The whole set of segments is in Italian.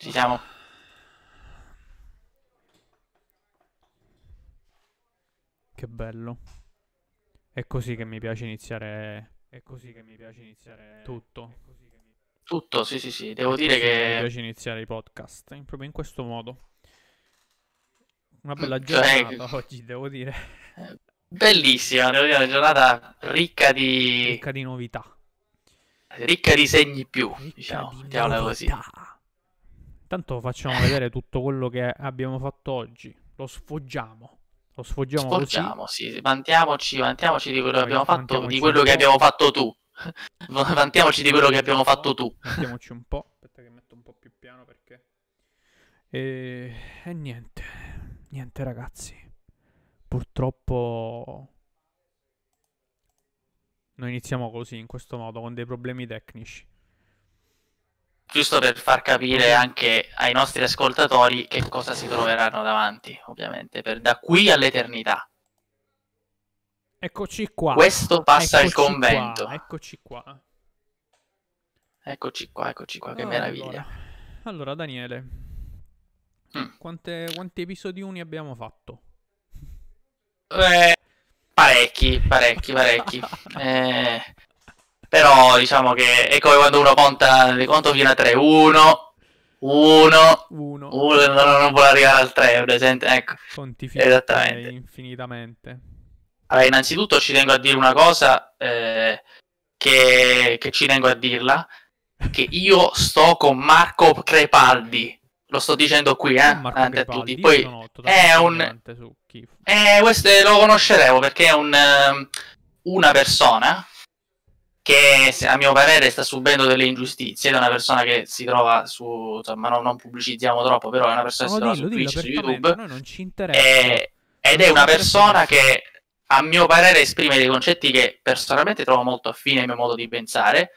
Ci siamo. Che bello. È così che mi piace iniziare. È così che mi piace iniziare tutto. Mi... Tutto, sì, sì, sì. Devo dire che. Mi piace iniziare i podcast proprio in questo modo. Una bella cioè, giornata cioè... oggi, devo dire. Bellissima, devo dire, una giornata ricca di. ricca di novità. Ricca di segni più, ricca diciamo. Di Mettiamola novità. così. Intanto facciamo vedere tutto quello che abbiamo fatto oggi. Lo sfoggiamo. Lo sfoggiamo. Sfoggiamo, così. sì. Vantiamoci, vantiamoci di quello che abbiamo fatto, di quello che abbiamo fatto tu. vantiamoci di quello che abbiamo fatto tu. Vantiamoci un po'. Aspetta che metto un po' più piano perché... E, e niente. Niente ragazzi. Purtroppo... Noi iniziamo così, in questo modo, con dei problemi tecnici giusto per far capire anche ai nostri ascoltatori che cosa si troveranno davanti, ovviamente, per da qui all'eternità. Eccoci qua. Questo passa eccoci il convento. Qua, eccoci qua. Eccoci qua, eccoci qua, che allora, meraviglia. Allora, Daniele, mm. quante, quanti episodi uni abbiamo fatto? Eh, parecchi, parecchi, parecchi. eh, però diciamo che è come quando uno conta, conto fino a 3, 1, 1, 1, non vuole arrivare al 3, presente? Ecco, Pontifica esattamente. infinitamente. Allora, innanzitutto ci tengo a dire una cosa, eh, che, che ci tengo a dirla, che io sto con Marco Crepaldi lo sto dicendo qui, eh, davanti a tutti. Poi è un. Eh, questo lo conosceremo perché è un, eh, una persona che a mio parere sta subendo delle ingiustizie da una persona che si trova su, insomma non, non pubblicizziamo troppo, però è una persona che si dillo, trova su Twitch, su YouTube, non ci interessa. E, ed è una persona che a mio parere esprime dei concetti che personalmente trovo molto affine al mio modo di pensare,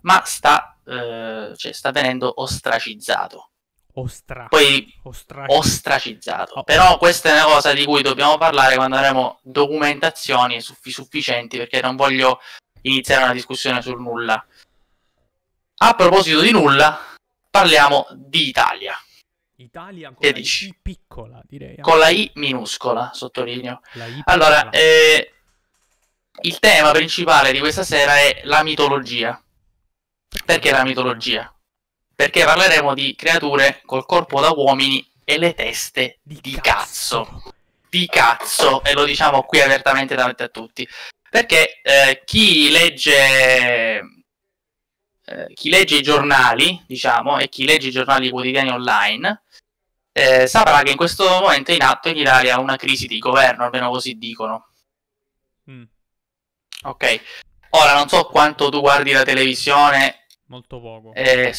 ma sta, eh, cioè, sta venendo ostracizzato. Ostra. Poi Ostra. ostracizzato. Oh. Però oh. questa è una cosa di cui dobbiamo parlare quando avremo documentazioni sufficienti perché non voglio iniziare una discussione sul nulla. A proposito di nulla, parliamo di Italia. Italia con che la dici? I piccola, direi. Con la I minuscola, sottolineo. I allora, eh, il tema principale di questa sera è la mitologia. Perché la mitologia? Perché parleremo di creature col corpo da uomini e le teste di, di cazzo. cazzo. Di cazzo, e lo diciamo qui apertamente davanti a tutti. Perché eh, chi, legge, eh, chi legge i giornali, diciamo, e chi legge i giornali quotidiani online, eh, saprà che in questo momento è in atto in Italia una crisi di governo, almeno così dicono. Mm. Ok. Ora non so quanto tu guardi la televisione. Molto poco. Eh,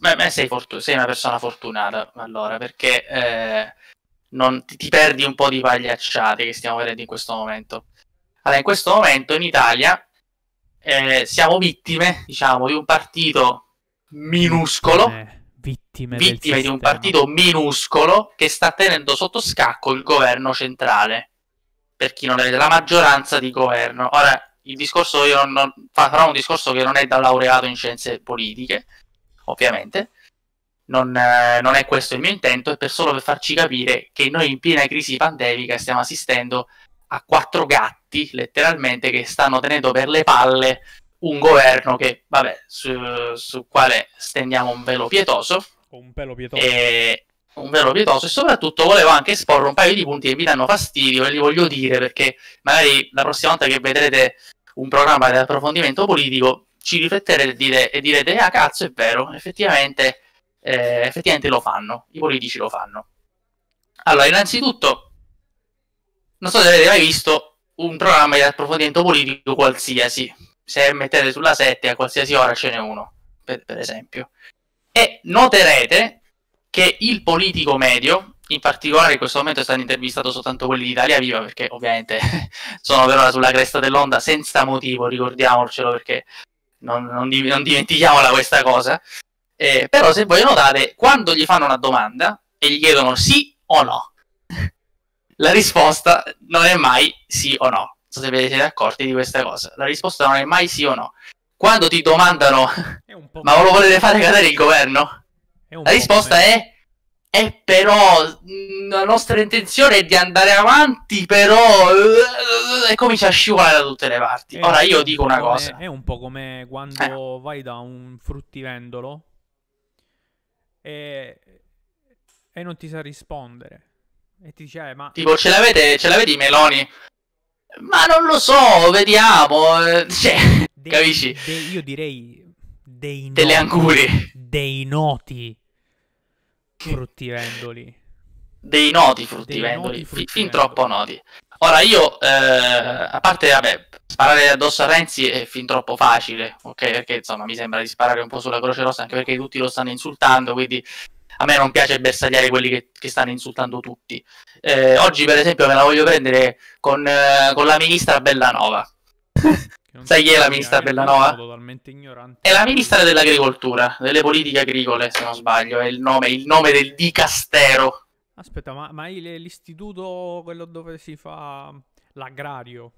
ma, ma sei, fortun- sei, una persona fortunata, allora, perché eh, non, ti, ti, perdi un po' di pagliacciate che stiamo vedendo in questo momento. Allora, in questo momento in Italia eh, siamo vittime, diciamo, di un partito minuscolo. Eh, vittime, vittime di un partito minuscolo che sta tenendo sotto scacco il governo centrale. Per chi non è della maggioranza di governo. Ora, il discorso io non, farò un discorso che non è da laureato in scienze politiche, ovviamente. Non, eh, non è questo il mio intento, è per solo per farci capire che noi in piena crisi pandemica stiamo assistendo a a quattro gatti, letteralmente, che stanno tenendo per le palle un governo che, vabbè, su, su quale stendiamo un velo pietoso. Un velo pietoso. E, un velo pietoso. E soprattutto volevo anche esporre un paio di punti che mi danno fastidio e li voglio dire perché magari la prossima volta che vedrete un programma di approfondimento politico ci rifletterete dire, e direte, ah cazzo, è vero, effettivamente, eh, effettivamente lo fanno, i politici lo fanno. Allora, innanzitutto non so se avete mai visto un programma di approfondimento politico qualsiasi. Se mettete sulla 7 a qualsiasi ora ce n'è uno, per, per esempio. E noterete che il politico medio, in particolare in questo momento è stato intervistato soltanto quelli di Italia Viva, perché ovviamente sono per ora sulla cresta dell'onda senza motivo, ricordiamocelo perché non, non, non dimentichiamola questa cosa. Eh, però se voi notate, quando gli fanno una domanda e gli chiedono sì o no, la risposta non è mai sì o no. Non so se vi siete accorti di questa cosa. La risposta non è mai sì o no. Quando ti domandano, ma lo volete fare cadere il governo? La risposta è... è però mm, la nostra intenzione è di andare avanti, però eh, e comincia a scivolare da tutte le parti. È Ora io dico un una come, cosa. È un po' come quando eh. vai da un fruttivendolo e, e non ti sa rispondere. E ti dice, eh, ma... Tipo, ce l'avete, ce l'avete i meloni? Ma non lo so, vediamo. Eh, cioè, dei, capisci? Dei, io direi dei noti. Delle anguri. Dei noti fruttivendoli. Dei noti fruttivendoli. Dei noti fruttivendoli. Fin, fin troppo noti. Ora io, eh, a parte, vabbè, sparare addosso a Renzi è fin troppo facile, ok? Perché insomma mi sembra di sparare un po' sulla Croce Rossa, anche perché tutti lo stanno insultando, quindi a me non piace bersagliare quelli che, che stanno insultando tutti. Eh, oggi, per esempio, me la voglio prendere con, eh, con la ministra Bellanova. Sai chi è la ministra eh, Bellanova? Totalmente ignorante. È la ministra dell'agricoltura, delle politiche agricole, se non sbaglio, è il nome, il nome del dicastero. Aspetta, ma, ma l'istituto, quello dove si fa l'agrario?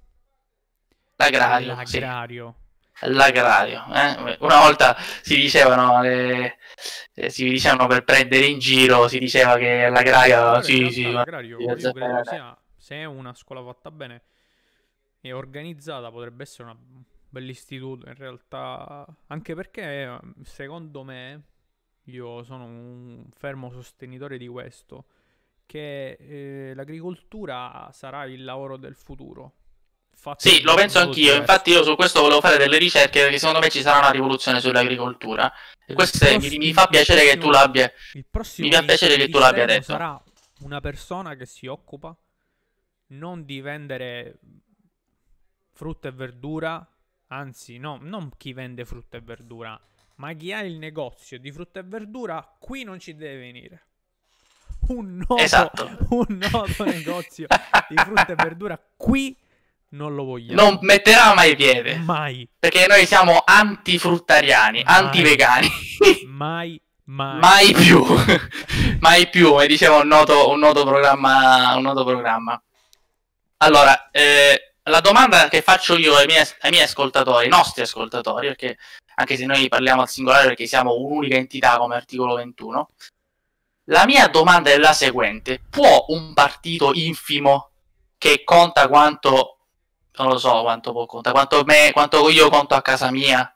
L'agrario. L'agrario. Sì l'agrario. Eh? Una volta si dicevano, le, eh, si dicevano per prendere in giro, si diceva che l'agrario... Sì, sì, esatto, l'agrario io credo sia, se è una scuola fatta bene e organizzata potrebbe essere un bell'istituto in realtà, anche perché secondo me, io sono un fermo sostenitore di questo, che eh, l'agricoltura sarà il lavoro del futuro fatto... Sì, lo penso anch'io, diverso. infatti io su questo volevo fare delle ricerche perché secondo me ci sarà una rivoluzione sull'agricoltura. E questo prossimo, è, mi, mi, fa piacere prossimo, che tu l'abbia... Il prossimo mi fa piacere che tu l'abbia detto. Sarà una persona che si occupa non di vendere frutta e verdura, anzi no, non chi vende frutta e verdura, ma chi ha il negozio di frutta e verdura qui non ci deve venire. Un noto, esatto. un noto negozio di frutta e verdura qui non lo vogliamo. Non metterà mai piede. Mai. Perché noi siamo antifruttariani, mai. antivegani. mai, mai. Mai più. mai più, come diceva un noto, un noto, programma, un noto programma. Allora, eh, la domanda che faccio io ai miei, ai miei ascoltatori, ai nostri ascoltatori, perché anche se noi parliamo al singolare perché siamo un'unica entità come articolo 21, la mia domanda è la seguente. Può un partito infimo che conta quanto non lo so quanto può contare, quanto, me, quanto io conto a casa mia.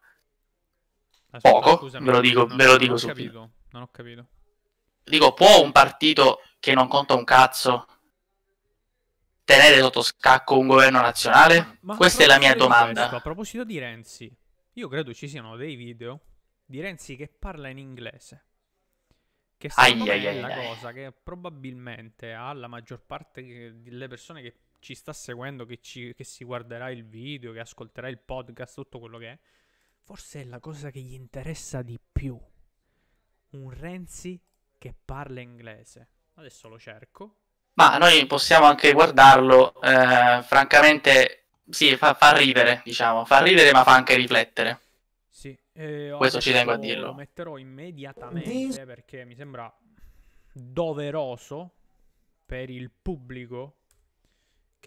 Aspetta, Poco, scusami, ve lo dico, non, ve lo dico non subito. Capito, non ho capito. Dico, può un partito che non conta un cazzo tenere sotto scacco un governo nazionale? Ma Questa è la mia domanda. Questo, a proposito di Renzi, io credo ci siano dei video di Renzi che parla in inglese. Che ai, ai, è ai, la cosa che probabilmente alla maggior parte delle persone che ci sta seguendo, che, ci, che si guarderà il video, che ascolterà il podcast, tutto quello che è, forse è la cosa che gli interessa di più. Un Renzi che parla inglese. Adesso lo cerco. Ma noi possiamo anche guardarlo, eh, francamente, sì, fa, fa, ridere, diciamo, fa ridere ma fa anche riflettere. Sì, eh, questo ci tengo a dirlo. Lo metterò immediatamente perché mi sembra doveroso per il pubblico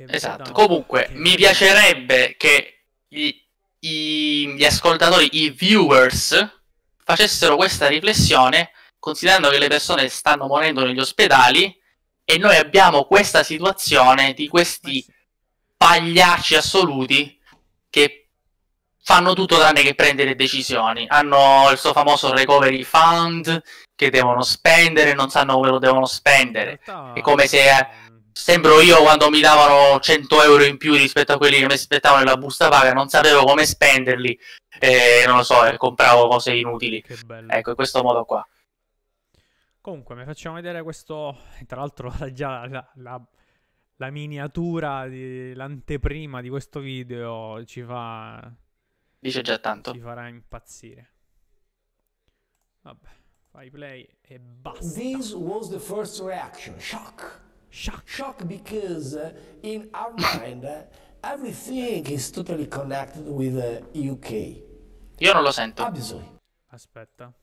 esatto. Comunque, che... mi piacerebbe che gli, i, gli ascoltatori, i viewers, facessero questa riflessione, considerando che le persone stanno morendo negli ospedali e noi abbiamo questa situazione di questi eh pagliacci assoluti che fanno tutto tranne che prendere decisioni. Hanno il suo famoso recovery fund che devono spendere, non sanno come lo devono spendere. È come se eh, sembro io quando mi davano 100 euro in più rispetto a quelli che mi aspettavano nella busta paga, non sapevo come spenderli, e non lo so, eh, compravo cose inutili. Ecco, in questo modo qua. Comunque, mi facciamo vedere questo, tra l'altro già la, la, la miniatura, di, l'anteprima di questo video ci fa... Dice già tanto. Ci farà impazzire. Vabbè, fai play e basta. This was the first reaction, shock shock. Shock because uh, in our mind uh, everything is totally connected with uh, UK. Io non lo sento. Obviously. Aspetta.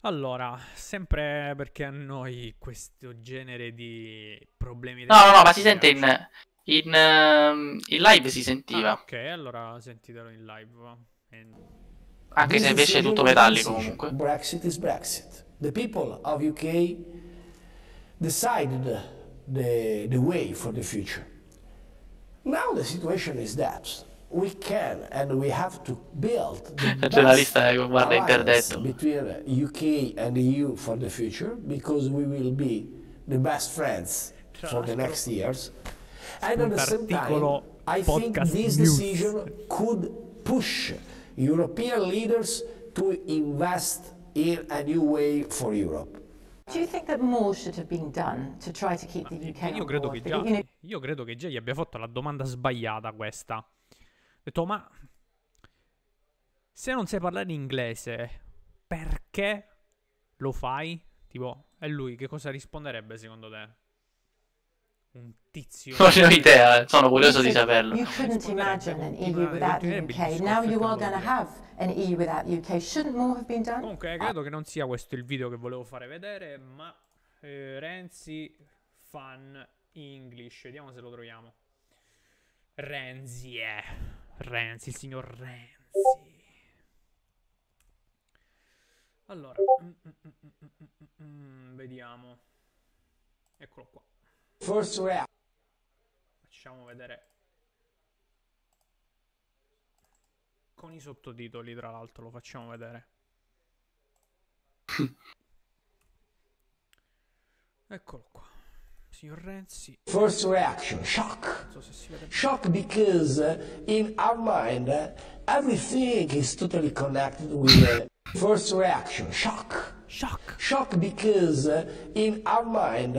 Allora, sempre perché a noi questo genere di problemi... No, no, no, ma si sente in, in, ehm, in live si sentiva. Ah, ok, allora sentitelo in live. And... Anche This se invece è tutto metallico comunque. Brexit is Brexit. The people of UK decided the, the way for the future. Now the situation is that we can and we have to build the best alliance between UK and EU for the future because we will be the best friends for the next years and at the same time I think this decision could push European leaders to invest in a new way for Europe Io credo, che già, io credo che già gli abbia fatto la domanda sbagliata questa. Ho detto, ma se non sai parlare inglese, perché lo fai? Tipo, e lui che cosa risponderebbe secondo te? Un fittizio. Non ho idea, sono curioso di saperlo. You couldn't imagine an EU without the UK. Now you are gonna have an EU without UK. Shouldn't more have been done? Comunque, credo che non sia questo il video che volevo fare vedere, ma eh, Renzi fan English. Vediamo se lo troviamo. Renzi, eh. Renzi, il signor Renzi. Allora, mm, mm, mm, vediamo. Eccolo qua. First round facciamo vedere con i sottotitoli tra l'altro lo facciamo vedere eccolo qua signor Renzi first reaction shock so shock because uh, in our mind uh, everything is totally connected with uh, first reaction shock shock shock because in our mind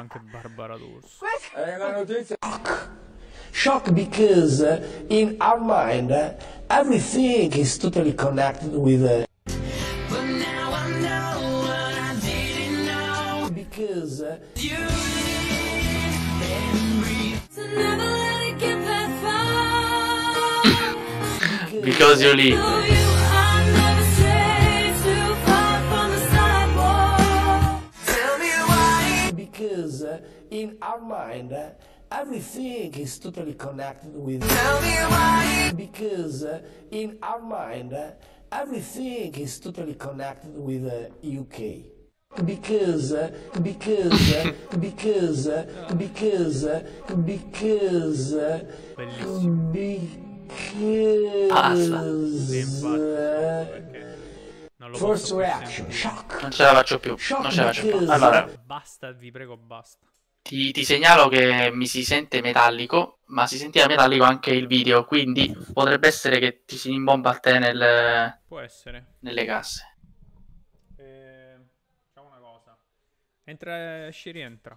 anche Barbara D'Urso. È una notizia. Shock. Shock because uh, in our mind uh, everything is totally connected with uh, because uh, you live because you live in our mind, uh, everything is totally connected with. Tell me why. Because uh, in our mind, uh, everything is totally connected with UK. Because, because, because, because, because, because. Non First reaction, shock. Non ce la faccio più. Shock non ce la faccio più. Allora. Basta, vi prego, basta. Ti, ti, segnalo che mi si sente metallico, ma si sentiva metallico anche il video, quindi potrebbe essere che ti si imbomba a te nel, nelle casse. Eh, facciamo una cosa. Entra, esci, rientra.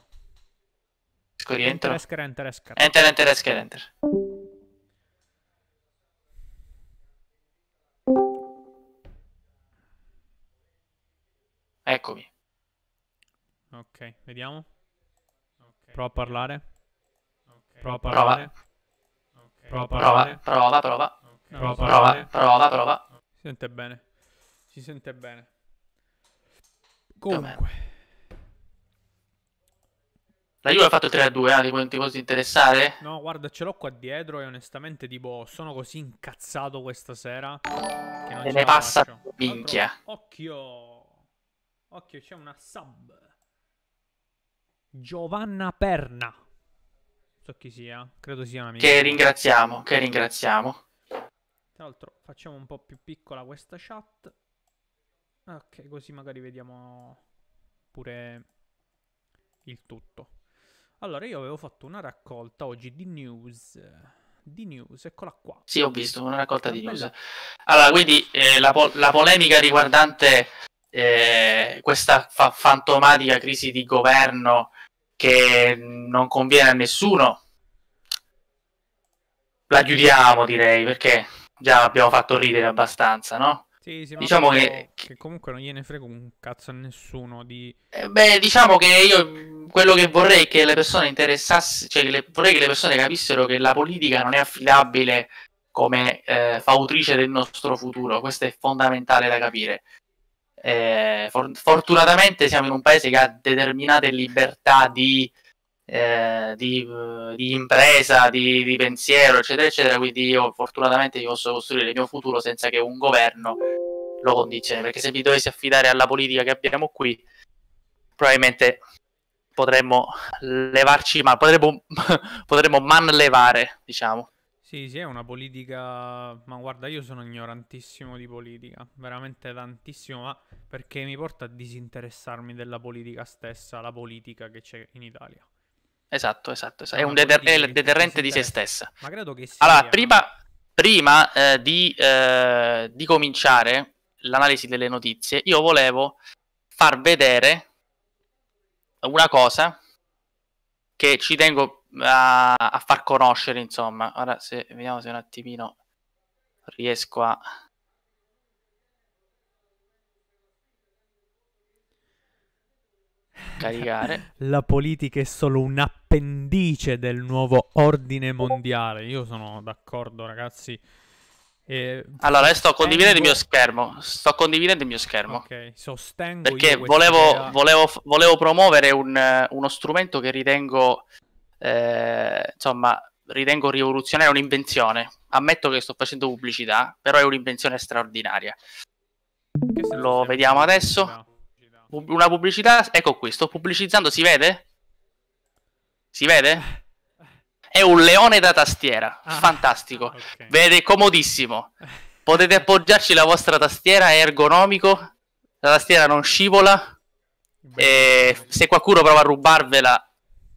Esco, rientro. Enter, esca, enter, esca. Enter, enter, esca, enter. Eccomi. Ok, vediamo. Prova a parlare. Prova a parlare. Prova a Prova, prova, prova. Prova Prova, prova, prova. Si sente bene. Si sente bene. Comunque. La Juve ha fatto 3 a 2, Ale, eh? ti posso interessare? No, guarda, ce l'ho qua dietro e onestamente tipo sono così incazzato questa sera che non e ce ne passa minchia. Occhio. Occhio, c'è una sub. Giovanna Perna. so chi sia, credo sia un'amica. Che ringraziamo, che ringraziamo. Tra l'altro facciamo un po' più piccola questa chat. Ok, così magari vediamo pure il tutto. Allora, io avevo fatto una raccolta oggi di news. Di news, eccola qua. Sì, ho visto una raccolta di news. Allora, quindi eh, la, po la polemica riguardante eh, questa fa- fantomatica crisi di governo che non conviene a nessuno, la chiudiamo direi perché già abbiamo fatto ridere abbastanza, no? Sì, sì, ma diciamo che... che... comunque non gliene frega un cazzo a nessuno di... Eh, beh, diciamo che io quello che vorrei che le persone interessassero, cioè le, vorrei che le persone capissero che la politica non è affidabile come eh, fautrice del nostro futuro, questo è fondamentale da capire. Eh, for- fortunatamente siamo in un paese che ha determinate libertà di, eh, di, eh, di impresa, di, di, pensiero, eccetera, eccetera. Quindi io fortunatamente posso costruire il mio futuro senza che un governo lo condizioni. Perché se mi dovessi affidare alla politica che abbiamo qui, probabilmente potremmo levarci, ma potremmo, potremmo manlevare, diciamo. Sì, sì, è una politica, ma guarda, io sono ignorantissimo di politica, veramente tantissimo, ma perché mi porta a disinteressarmi della politica stessa, la politica che c'è in Italia. Esatto, esatto, esatto. è un deter- è deterrente di se stessa. Ma credo che sia. Allora, prima, prima eh, di, eh, di cominciare l'analisi delle notizie, io volevo far vedere una cosa che ci tengo a, a far conoscere, insomma. Ora se vediamo se un attimino riesco a caricare. La politica è solo un'appendice del nuovo ordine mondiale. Io sono d'accordo, ragazzi. E... Allora, sto sostengo... condividendo il mio schermo. Sto condividendo il mio schermo. Ok, sostengo. Perché volevo, volevo, volevo, promuovere un, uno strumento che ritengo eh, insomma, ritengo rivoluzionaria, un'invenzione. Ammetto che sto facendo pubblicità, però è un'invenzione straordinaria. Lo vediamo adesso. Una pubblicità, ecco qui, sto pubblicizzando, si vede? Si vede? È un leone da tastiera, ah, fantastico. Vede, comodissimo. Potete appoggiarci la vostra tastiera, è ergonomico, la tastiera non scivola. E eh, se qualcuno prova a rubarvela,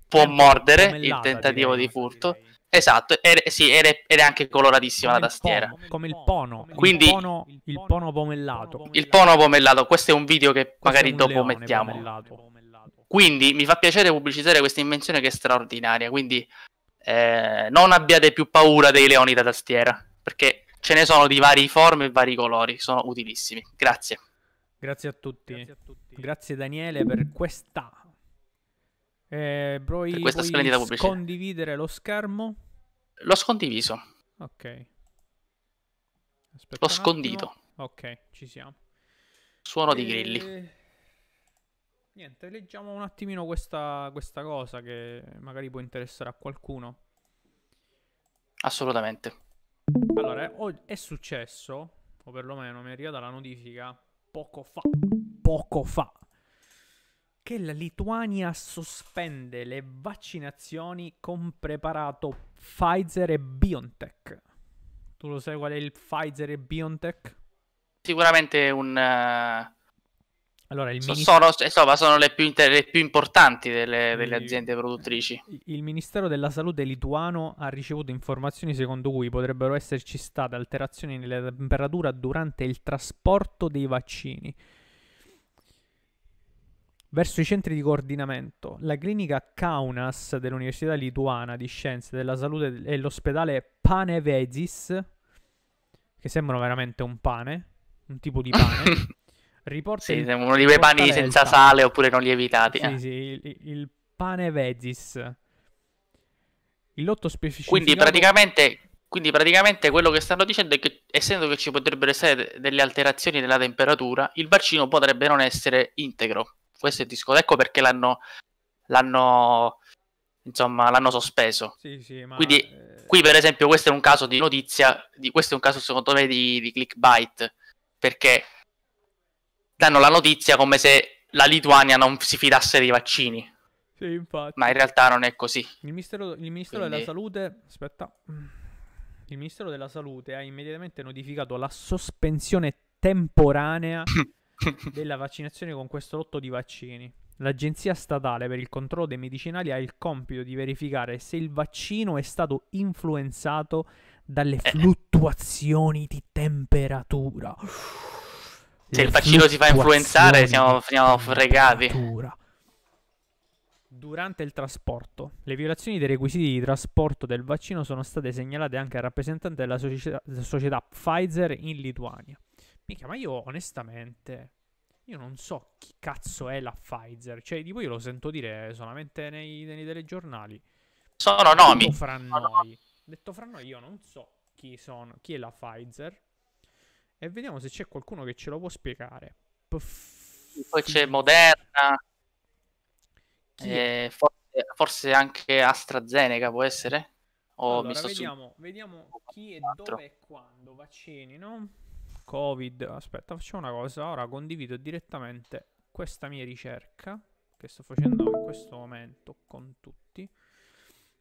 può mordere il tentativo di furto. Esatto, era, sì, era, era anche coloratissima come la tastiera. Pomo, come il pono. Quindi, il pono, il pono pomellato. Il pono pomellato, questo è un video che questo magari dopo mettiamo. Pomellato. Quindi mi fa piacere pubblicizzare questa invenzione che è straordinaria, quindi eh, non abbiate più paura dei leoni da tastiera, perché ce ne sono di varie forme e vari colori, sono utilissimi. Grazie. Grazie a tutti. Grazie, a tutti. Grazie Daniele per questa eh, puoi, questa splendida pubblicità. condividere lo schermo? L'ho scondiviso. Ok. Aspetta L'ho scondito. Ok, ci siamo. Suono e... di eh, grilli. Niente, leggiamo un attimino questa, questa cosa che magari può interessare a qualcuno. Assolutamente. Allora, è successo, o perlomeno mi è arrivata la notifica poco fa. Poco fa che la Lituania sospende le vaccinazioni con preparato Pfizer e BioNTech. Tu lo sai qual è il Pfizer e BioNTech? Sicuramente un... Uh... Allora, il ministro... sono, insomma, sono le più, inter... le più importanti delle, delle il... aziende produttrici. Eh, il Ministero della Salute lituano ha ricevuto informazioni secondo cui potrebbero esserci state alterazioni nella temperatura durante il trasporto dei vaccini verso i centri di coordinamento. La clinica Kaunas dell'Università Lituana di Scienze della Salute e l'ospedale Panevezis, che sembrano veramente un pane, un tipo di pane. riporta sì, uno di quei pani senza sale oppure non lievitati. Sì, eh. sì, il, il Panevezis. Il lotto specifico. Quindi praticamente quindi praticamente quello che stanno dicendo è che essendo che ci potrebbero essere delle alterazioni della temperatura, il bacino potrebbe non essere integro questo è il discorso. Ecco perché l'hanno, l'hanno insomma, l'hanno sospeso. Sì, sì, ma... Quindi, eh, qui per esempio, questo è un caso di notizia, di, questo è un caso secondo me di, di clickbait, perché danno la notizia come se la Lituania non si fidasse dei vaccini. Sì, infatti. Ma in realtà non è così. Il Ministero, il ministero Quindi... della Salute, aspetta. Il Ministero della Salute ha immediatamente notificato la sospensione temporanea della vaccinazione con questo lotto di vaccini. L'Agenzia statale per il controllo dei medicinali ha il compito di verificare se il vaccino è stato influenzato dalle eh. fluttuazioni di temperatura. Se Le il vaccino si fa influenzare siamo, siamo fregati. Durante il trasporto, le violazioni dei requisiti di trasporto del vaccino sono state segnalate anche al rappresentante della società, della società Pfizer in Lituania. Mica, ma io onestamente, io non so chi cazzo è la Pfizer. Cioè, di tipo io lo sento dire solamente nei, nei telegiornali. Sono nomi. Detto fra noi. Detto fra noi, io non so chi, sono, chi è la Pfizer. E vediamo se c'è qualcuno che ce lo può spiegare. Pff. Poi c'è Moderna. Eh, forse, forse, anche AstraZeneca può essere? O allora, vediamo, su... vediamo chi e dove e quando vaccini, no? Covid. Aspetta, facciamo una cosa. Ora condivido direttamente questa mia ricerca che sto facendo in questo momento con tutti.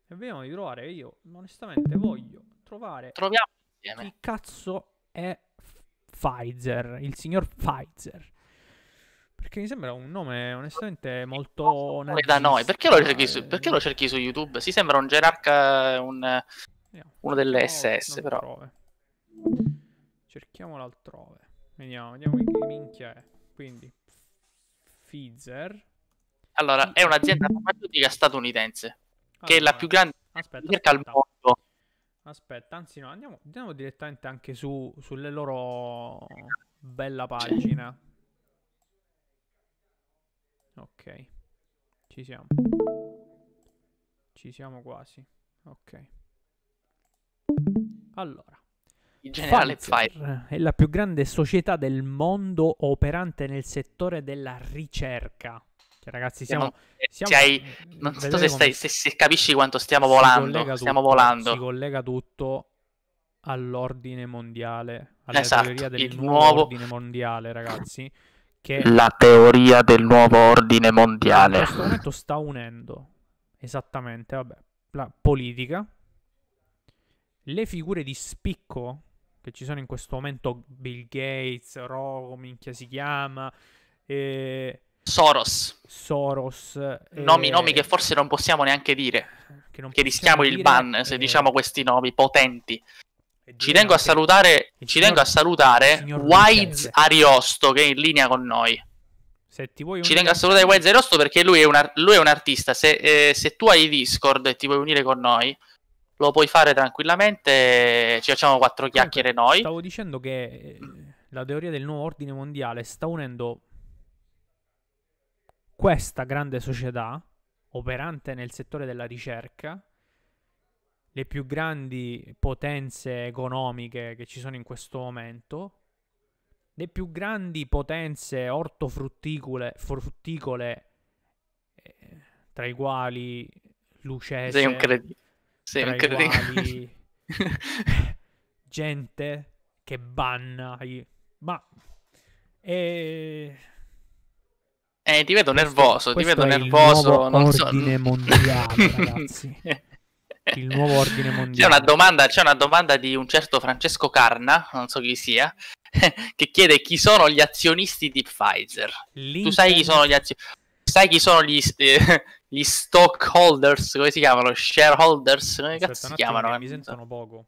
E vediamo di trovare. Io onestamente voglio trovare Troviamo insieme. chi cazzo è Pfizer, il signor Pfizer. Perché mi sembra un nome onestamente molto nazista. da noi, perché lo, cerchi su, perché lo cerchi su YouTube? Si sembra un gerarca, eh, un, uno delle SS, però. Prove. Eh. Cerchiamolo altrove. Vediamo, vediamo che minchia è. Quindi, Pfizer. Allora, è un'azienda farmaceutica statunitense, allora, che è la più grande aspetta, aspetta. al mondo. Aspetta, anzi no, andiamo, andiamo direttamente anche su, sulle loro bella pagina. Ok, ci siamo. Ci siamo quasi. Ok. Allora in generale Pfizer, eh, Pfizer è la più grande società del mondo operante nel settore della ricerca. Cioè, ragazzi, siamo. siamo hai, non so se, stai, se, se, capisci quanto stiamo volando. Tutto, volando. Si collega tutto all'ordine mondiale, alla esatto, teoria del nuovo, nuovo ordine mondiale, ragazzi. Che la teoria del nuovo ordine mondiale. In questo momento sta unendo esattamente, vabbè, la politica, le figure di spicco che ci sono in questo momento Bill Gates, Roro, minchia si chiama, e... Soros. Soros. E... Nomi, nomi, che forse non possiamo neanche dire, che, che rischiamo dire, il ban se eh, diciamo questi nomi potenti. Ci tengo a salutare, ci signor, tengo a salutare Wise Ariosto che è in linea con noi. Se ti vuoi Ci tengo a salutare Wise Ariosto perché lui è un, ar- lui è un artista. Se, eh, se tu hai Discord e ti vuoi unire con noi, lo puoi fare tranquillamente, ci facciamo quattro chiacchiere Comunque, noi. Stavo dicendo che eh, la teoria del nuovo ordine mondiale sta unendo questa grande società operante nel settore della ricerca, le più grandi potenze economiche che ci sono in questo momento, le più grandi potenze ortofrutticole, frutticole, eh, tra i quali Lucete, Sei un credito sì, tra quali... gente che banna. Ma... E... Eh, ti vedo nervoso, questo ti vedo nervoso. Il nuovo ordine so... mondiale, ragazzi. Il nuovo ordine mondiale. C'è una, domanda, c'è una domanda di un certo Francesco Carna, non so chi sia, che chiede chi sono gli azionisti di Pfizer. L'internet... Tu sai chi sono gli azionisti? Sai chi sono gli, eh, gli stockholders, come si chiamano? Shareholders, come Aspetta, cazzo si chiamano? Mi, sentono poco.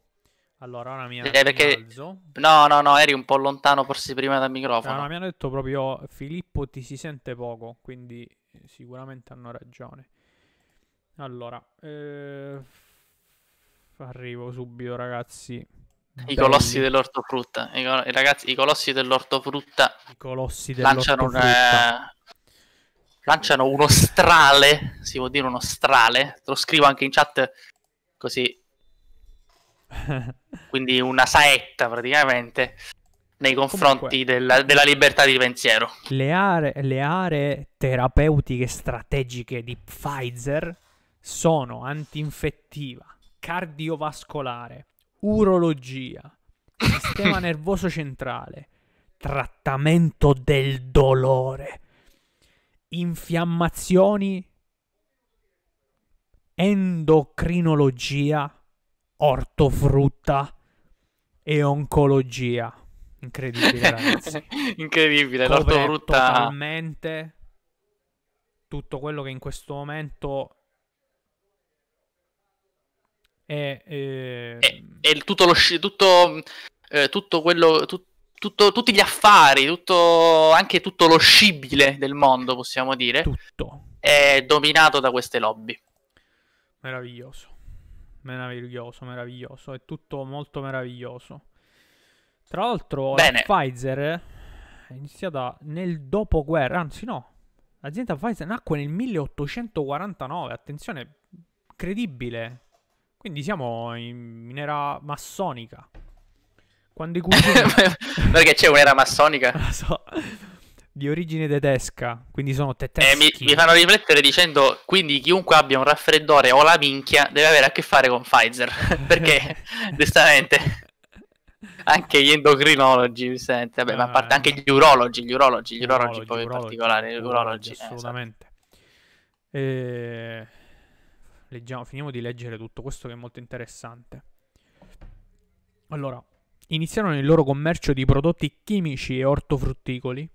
Allora, ora mi, eh, perché... No, no, no, eri un po' lontano forse prima dal microfono. No, no, mi hanno detto proprio Filippo ti si sente poco, quindi eh, sicuramente hanno ragione. Allora, eh... arrivo subito ragazzi. I colossi dell'ortofrutta. I, ragazzi, i colossi dell'ortofrutta. I colossi dell'ortofrutta. Lanciano eh, una lanciano uno strale, si può dire uno strale, te lo scrivo anche in chat così, quindi una saetta praticamente, nei confronti della, della, libertà di pensiero. Le aree, le aree terapeutiche strategiche di Pfizer sono antinfettiva, cardiovascolare, urologia, sistema nervoso centrale, trattamento del dolore infiammazioni, endocrinologia, ortofrutta e oncologia. Incredibile, ragazzi. Incredibile, Copre l'ortofrutta. Totalmente tutto quello che in questo momento è... è... Ehm, è, tutto lo sci... tutto... Eh, tutto quello... Tutto tutto, tutti gli affari, tutto, anche tutto lo scibile del mondo, possiamo dire, tutto. è dominato da queste lobby. Meraviglioso, meraviglioso, meraviglioso, è tutto molto meraviglioso. Tra l'altro, Bene. Pfizer eh, è iniziata nel dopoguerra, anzi no, l'azienda Pfizer nacque nel 1849, attenzione, credibile. Quindi siamo in, in era massonica. Quando i cugini... Perché c'è un'era massonica? Lo so. Di origine tedesca, quindi sono tedeschi. Eh, mi, mi, fanno riflettere dicendo, quindi chiunque abbia un raffreddore o la minchia deve avere a che fare con Pfizer. Perché, giustamente... Anche gli endocrinologi, sente, vabbè, eh, ma a parte ah. anche gli urologi, gli urologi, gli urologi, urologi poi in particolare, urologi, urologi assolutamente. Eh, esatto. E... Leggiamo, finiamo di leggere tutto questo che è molto interessante. Allora, iniziarono il loro commercio di prodotti chimici e ortofrutticoli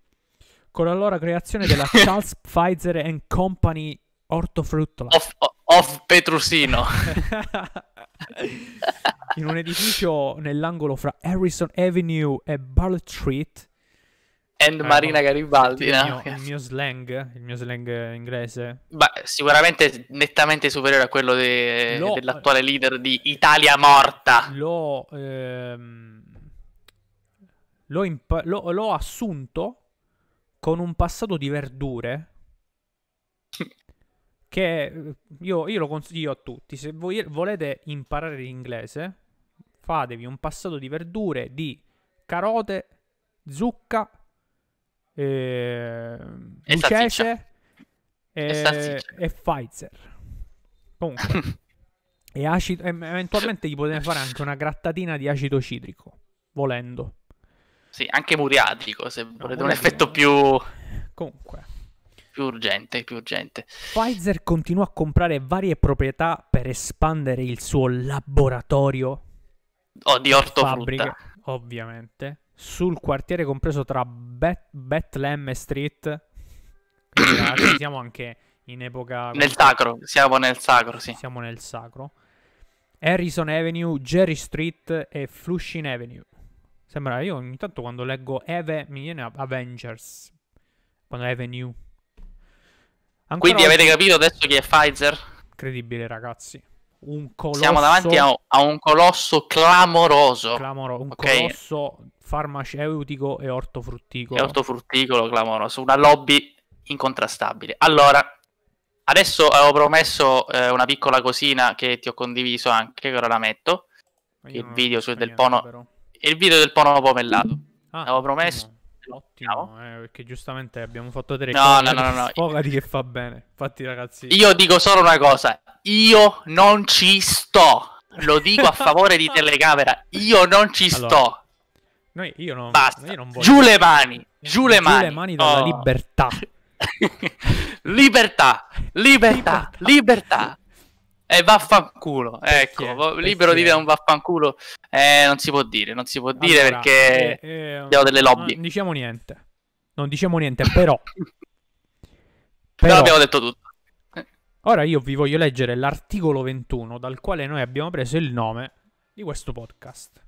con la loro creazione della Charles Pfizer Company Ortofruttola. of, off Petrusino. in un edificio nell'angolo fra Harrison Avenue e Ball Street. And eh, Marina Garibaldi. Il, mio, il, mio, slang, il mio slang inglese. Beh, sicuramente nettamente superiore a quello de, dell'attuale leader di Italia Morta. Lo... Ehm l'ho, imp- l'ho, l'ho assunto con un passato di verdure che eh, io, io, lo consiglio a tutti. Se voi volete imparare l'inglese, fatevi un passato di verdure, di carote, zucca, eh, e e, e Pfizer. Comunque, e acido, ehm, eventualmente gli potete fare anche una grattatina di acido citrico, volendo. Sì, anche muriatico, se no, volete un effetto più... Comunque. Più urgente, più urgente. Pfizer continua a comprare varie proprietà per espandere il suo laboratorio. Oh, di ortofrutta. Ovviamente. Sul quartiere compreso tra Bet- Bethlehem e Street. Quindi, siamo anche in epoca... Nel sacro, siamo nel sacro, sì. Siamo nel sacro. Harrison Avenue, Jerry Street e Flushing Avenue. Sembra io ogni tanto quando leggo Eve mi viene Avengers. Quando è New. Ancora Quindi avete capito adesso chi è Pfizer? Incredibile, ragazzi. Un colosso. Siamo davanti a, a un colosso clamoroso. Clamoro, un okay. colosso farmaceutico e ortofrutticolo. E ortofrutticolo clamoroso. Una lobby incontrastabile. Allora, adesso avevo promesso eh, una piccola cosina che ti ho condiviso anche, che ora la metto. il video su del Pono. Però il video del pono pomellato. Ah, L'avevo promesso. Ottimo, eh, perché giustamente abbiamo fatto tre no, no, no, no, sfogati no. che fa bene. Infatti, ragazzi, io dico solo una cosa: io non ci sto. Lo dico a favore di telecamera. Io non ci allora, sto. Noi, io non, Basta. Io non voglio... Giù le mani. Eh, giù le mani. Giù le mani dalla oh. libertà. libertà. libertà. Libertà. Libertà. E eh, vaffanculo, perché? ecco, libero di dire un vaffanculo, eh, non si può dire, non si può allora, dire perché eh, eh, abbiamo delle lobby. Non diciamo niente, non diciamo niente, però... però no, abbiamo detto tutto. Ora io vi voglio leggere l'articolo 21 dal quale noi abbiamo preso il nome di questo podcast.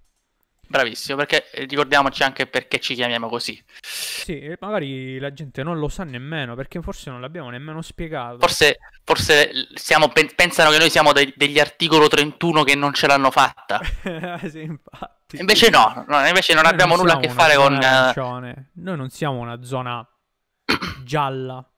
Bravissimo, perché ricordiamoci anche perché ci chiamiamo così. Sì, magari la gente non lo sa nemmeno, perché forse non l'abbiamo nemmeno spiegato. Forse, forse siamo, pensano che noi siamo dei, degli articolo 31 che non ce l'hanno fatta. sì, infatti. Invece no, no invece non noi abbiamo non nulla a che fare con... Eh, arancione. Noi non siamo una zona gialla.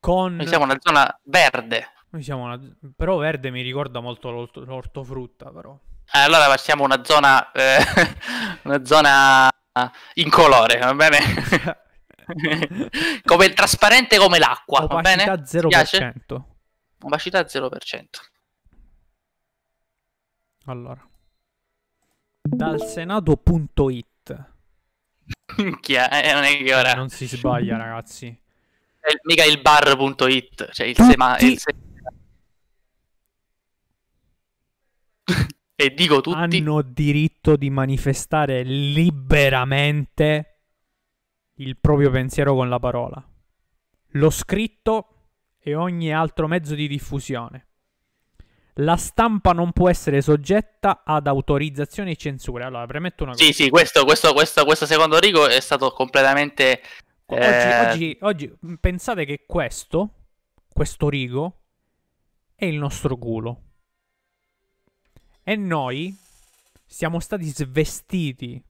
Con... Noi siamo una zona verde. Una... Però verde mi ricorda molto l'ortofrutta, però. Eh, allora passiamo a una zona, eh, una zona incolore, va bene? come, trasparente come l'acqua, Opacità va bene? 0%. Opacità 0%. Allora. Dal senato.it. Minchia, eh, non è che ora... Non si sbaglia, ragazzi. È mica il bar.it, cioè il, Tutti... sema, il sema e dico tutti hanno diritto di manifestare liberamente il proprio pensiero con la parola, lo scritto e ogni altro mezzo di diffusione. La stampa non può essere soggetta ad autorizzazioni e censure. Allora, premetto una cosa. Sì, sì, questo, questo, questo, questo secondo rigo è stato completamente... Eh... Oggi, oggi, oggi pensate che questo, questo rigo, è il nostro culo. E noi siamo stati svestiti.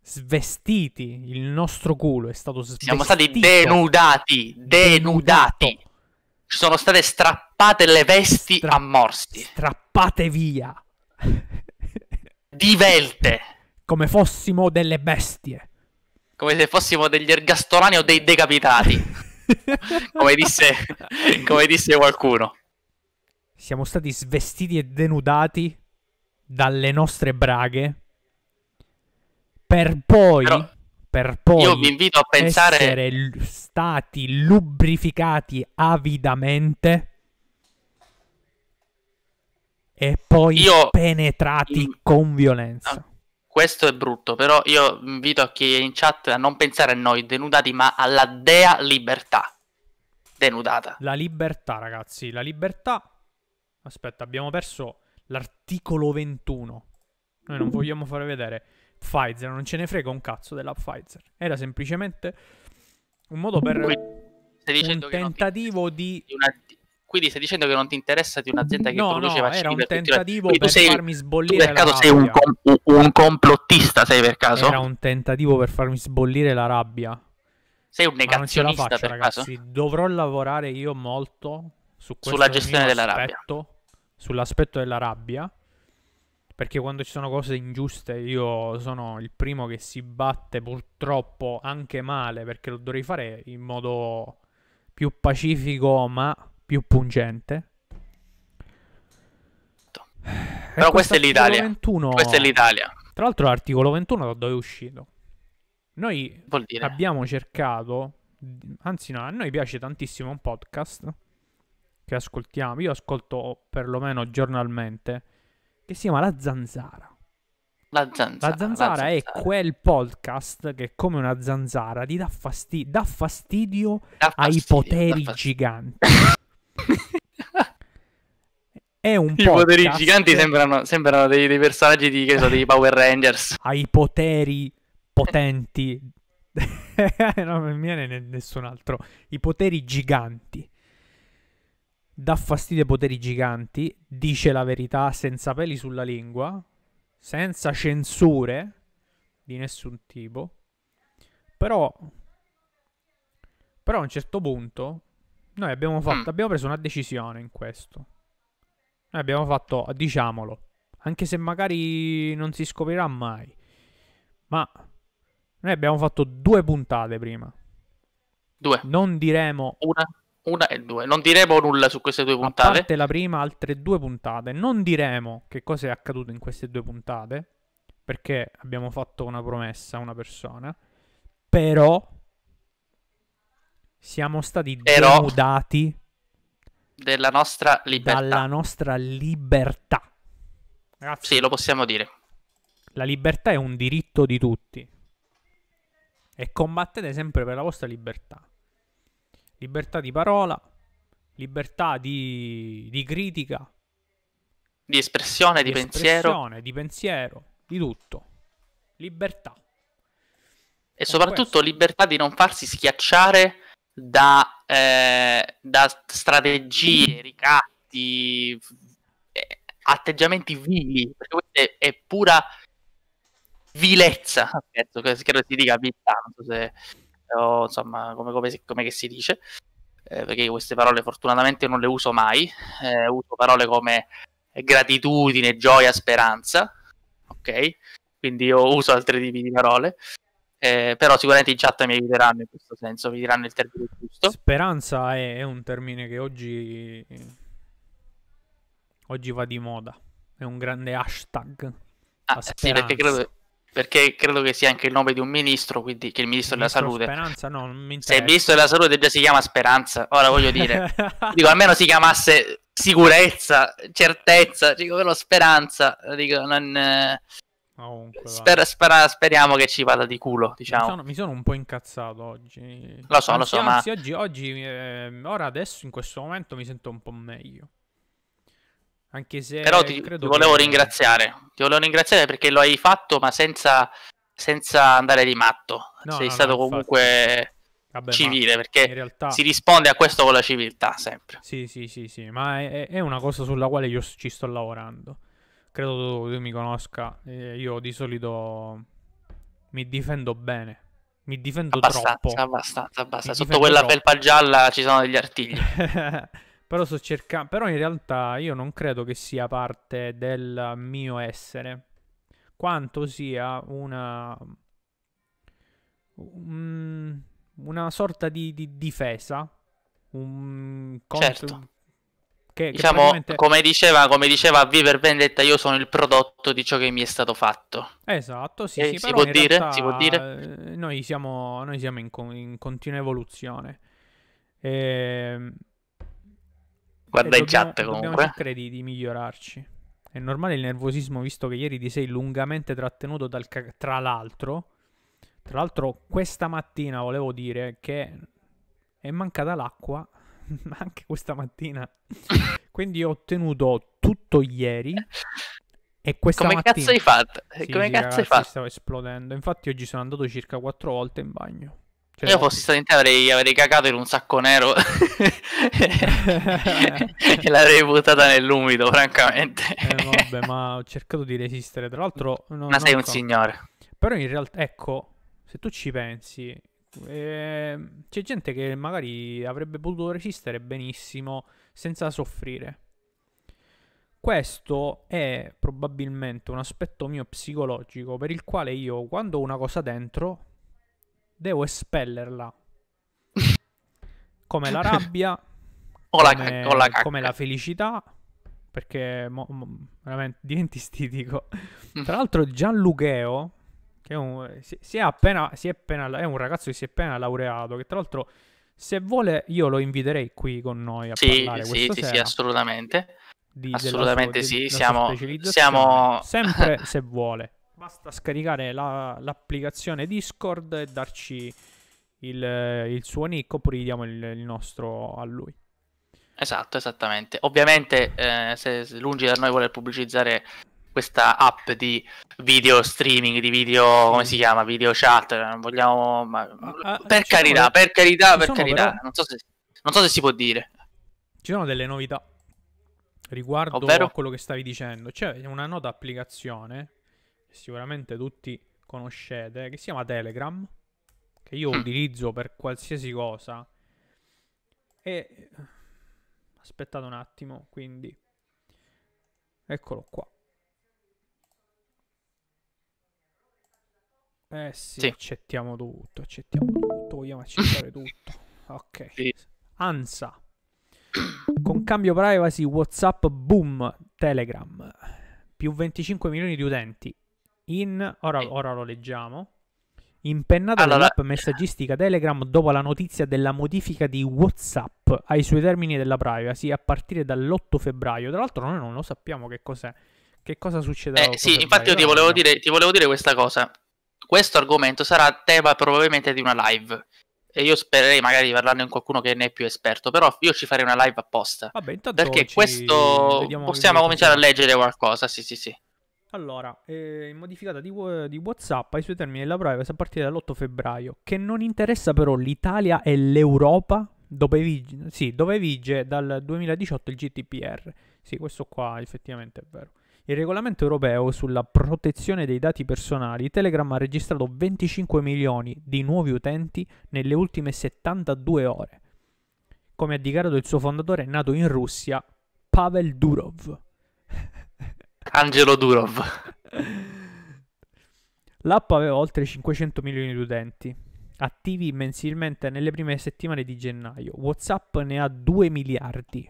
Svestiti. Il nostro culo è stato svestito. Siamo stati denudati. Denudati. Ci sono state strappate le vesti Stra- a morsi. Strappate via. Divelte. Come fossimo delle bestie. Come se fossimo degli ergastolani o dei decapitati. come, disse, come disse qualcuno siamo stati svestiti e denudati dalle nostre braghe per poi, Però, per poi io vi invito a pensare... essere stati lubrificati avidamente e poi io, penetrati in... con violenza. Questo è brutto, però io invito a chi è in chat a non pensare a noi denudati, ma alla dea libertà denudata. La libertà, ragazzi, la libertà Aspetta, abbiamo perso l'articolo 21. Noi non vogliamo fare vedere Pfizer, non ce ne frega un cazzo della Pfizer. Era semplicemente un modo per un tentativo ti... di... Una... Quindi stai dicendo che non ti interessa di un'azienda che no, produce no, vaccini? No, era un per tentativo per sei... farmi sbollire tu per caso sei un, com- un, complottista, sei per caso? Era un tentativo per farmi sbollire la rabbia. Sei un negazionista non ce la faccio, ragazzi. Caso? Dovrò lavorare io molto su Sulla gestione della aspetto. rabbia sull'aspetto della rabbia, perché quando ci sono cose ingiuste io sono il primo che si batte purtroppo anche male, perché lo dovrei fare in modo più pacifico ma più pungente. Però questo è l'Italia. 21... Questa è l'Italia. Tra l'altro l'articolo 21 da dove è uscito? Noi abbiamo cercato, anzi no, a noi piace tantissimo un podcast che ascoltiamo, io ascolto perlomeno giornalmente, che si chiama La Zanzara. La zanzara, la zanzara, la zanzara è quel podcast che come una zanzara ti dà, fastid- dà fastidio, dà ai poteri fastidio. giganti. è un I poteri giganti sembrano, sembrano dei, dei, personaggi di, che so, dei Power Rangers. Ai poteri potenti. non mi viene nessun altro. I poteri giganti dà fastidio ai poteri giganti, dice la verità senza peli sulla lingua, senza censure di nessun tipo. Però, però a un certo punto noi abbiamo, fatto, mm. abbiamo preso una decisione in questo. Noi abbiamo fatto, diciamolo, anche se magari non si scoprirà mai, ma noi abbiamo fatto due puntate prima. Due. Non diremo una una e due. Non diremo nulla su queste due puntate. A parte la prima, altre due puntate. Non diremo che cosa è accaduto in queste due puntate, perché abbiamo fatto una promessa a una persona. Però siamo stati però denudati della nostra libertà. Dalla nostra libertà. Ragazzi, sì, lo possiamo dire. La libertà è un diritto di tutti. E combattete sempre per la vostra libertà libertà di parola, libertà di, di critica, di espressione, di, di pensiero, di pensiero, di tutto, libertà. E soprattutto questo. libertà di non farsi schiacciare da, eh, da strategie, ricatti, eh, atteggiamenti vili, perché questa è, è pura vilezza, credo, credo si dica viltà, non so se o insomma come, come, come si dice, eh, perché queste parole fortunatamente non le uso mai, eh, uso parole come gratitudine, gioia, speranza, ok? Quindi io uso altri tipi di parole, eh, però sicuramente in chat mi aiuteranno in questo senso, mi diranno il termine giusto. Speranza è, è un termine che oggi... oggi va di moda, è un grande hashtag. Ah, sì, perché credo perché credo che sia anche il nome di un ministro, quindi che il ministro, il ministro della salute. Speranza, no, non mi Se il ministro della salute già si chiama Speranza, ora voglio dire, dico almeno si chiamasse sicurezza, certezza, dico però Speranza, dico non... Eh, Ovunque, Sper, spera, speriamo che ci vada di culo. Diciamo. Mi, sono, mi sono un po' incazzato oggi. Lo so, anzi, lo so. Anzi, ma... oggi, oggi eh, ora adesso in questo momento mi sento un po' meglio. Anche se Però ti, ti volevo che... ringraziare. Ti volevo ringraziare perché lo hai fatto, ma senza, senza andare di matto. No, Sei no, stato no, comunque Vabbè, civile, perché realtà... si risponde a questo con la civiltà sempre. Sì, sì, sì, sì, ma è, è una cosa sulla quale io ci sto lavorando. Credo tu, tu mi conosca. Eh, io di solito mi difendo bene. Mi difendo abbastanza, troppo. Abbastanza, abbastanza. Mi Sotto quella troppo. felpa gialla ci sono degli artigli. Però sto cercando. Però in realtà io non credo che sia parte del mio essere. Quanto sia una. Um, una sorta di, di difesa. Un certo. Che, diciamo, praticamente... come, diceva, come diceva V per Vendetta, io sono il prodotto di ciò che mi è stato fatto. Esatto, sì, eh, sì si, può dire, si, può dire, Noi siamo, noi siamo in, in, continua evoluzione. E, ehm, Guarda in cioè, chat comunque. Non credi di, migliorarci. È normale il nervosismo visto che ieri ti sei lungamente trattenuto dal ca- tra l'altro. Tra l'altro questa mattina volevo dire che è mancata l'acqua anche questa mattina. Quindi ho ottenuto tutto ieri e questa Come mattina... Come cazzo hai fatto? Sì, Come sì, cazzo ragazzi, hai fatto? Stavo esplodendo. Infatti oggi sono andato circa quattro volte in bagno. Cioè... Io fossi stato in te avrei, avrei cagato in un sacco nero e l'avrei buttata nell'umido, francamente. eh, vabbè, ma ho cercato di resistere. Tra l'altro... No, ma sei un so. signore. Però in realtà, ecco, se tu ci pensi, eh, c'è gente che magari avrebbe potuto resistere benissimo senza soffrire. Questo è probabilmente un aspetto mio psicologico per il quale io quando ho una cosa dentro devo espellerla. Come la rabbia, o la come, o la come la felicità, perché mo, mo, veramente diventi stitico. Mm. Tra l'altro Gianlucheo, che è un, si, si, è appena, si è appena, è un ragazzo che si è appena laureato, che tra l'altro se vuole io lo inviterei qui con noi a sì, parlare sì, sì, sì, assolutamente. Di, assolutamente sua, sì, siamo, siamo... sempre se vuole. Basta scaricare la, l'applicazione Discord e darci il, il, suo nick oppure gli diamo il, il nostro a lui. Esatto, esattamente. Ovviamente, eh, se, se lungi da noi voler pubblicizzare questa app di video streaming, di video, come si mm. chiama, video chat, non eh, vogliamo... Ma, ah, ah per, carità, per, carità, per carità, per carità, non so, se, non, so se, si può dire. Ci sono delle novità riguardo Ovvero? a quello che stavi dicendo. C'è una nota applicazione sicuramente tutti conoscete, che si chiama Telegram, che io mm. utilizzo per qualsiasi cosa. E aspettate un attimo, quindi eccolo qua. Eh sì, sì. accettiamo tutto, accettiamo tutto, vogliamo accettare tutto. Ok. Sì. Ansa. Con cambio privacy WhatsApp boom Telegram. Più 25 milioni di utenti in... Ora, eh. ora lo leggiamo. Impennata allora... dell'app messaggistica Telegram dopo la notizia della modifica di WhatsApp ai suoi termini della privacy a partire dall'8 febbraio. Tra l'altro noi non lo sappiamo che cos'è. Che cosa succederà? Eh, sì, febbraio. infatti io ti volevo, dire, ti volevo dire questa cosa. Questo argomento sarà tema probabilmente di una live e io spererei magari di parlarne con qualcuno che ne è più esperto, però io ci farei una live apposta. Vabbè, intanto perché questo possiamo cominciare a leggere qualcosa, sì, sì, sì. Allora, eh, modificata di, di, WhatsApp ai suoi termini della privacy a partire dall'8 febbraio, che non interessa però l'Italia e l'Europa, dove vige, sì, dove vige dal 2018 il GDPR. Sì, questo qua effettivamente è vero. Il regolamento europeo sulla protezione dei dati personali, Telegram ha registrato 25 milioni di nuovi utenti nelle ultime 72 ore. Come ha dichiarato il suo fondatore, nato in Russia, Pavel Durov. Angelo Durov. L'app aveva oltre 500 milioni di utenti attivi mensilmente nelle prime settimane di gennaio. WhatsApp ne ha 2 miliardi.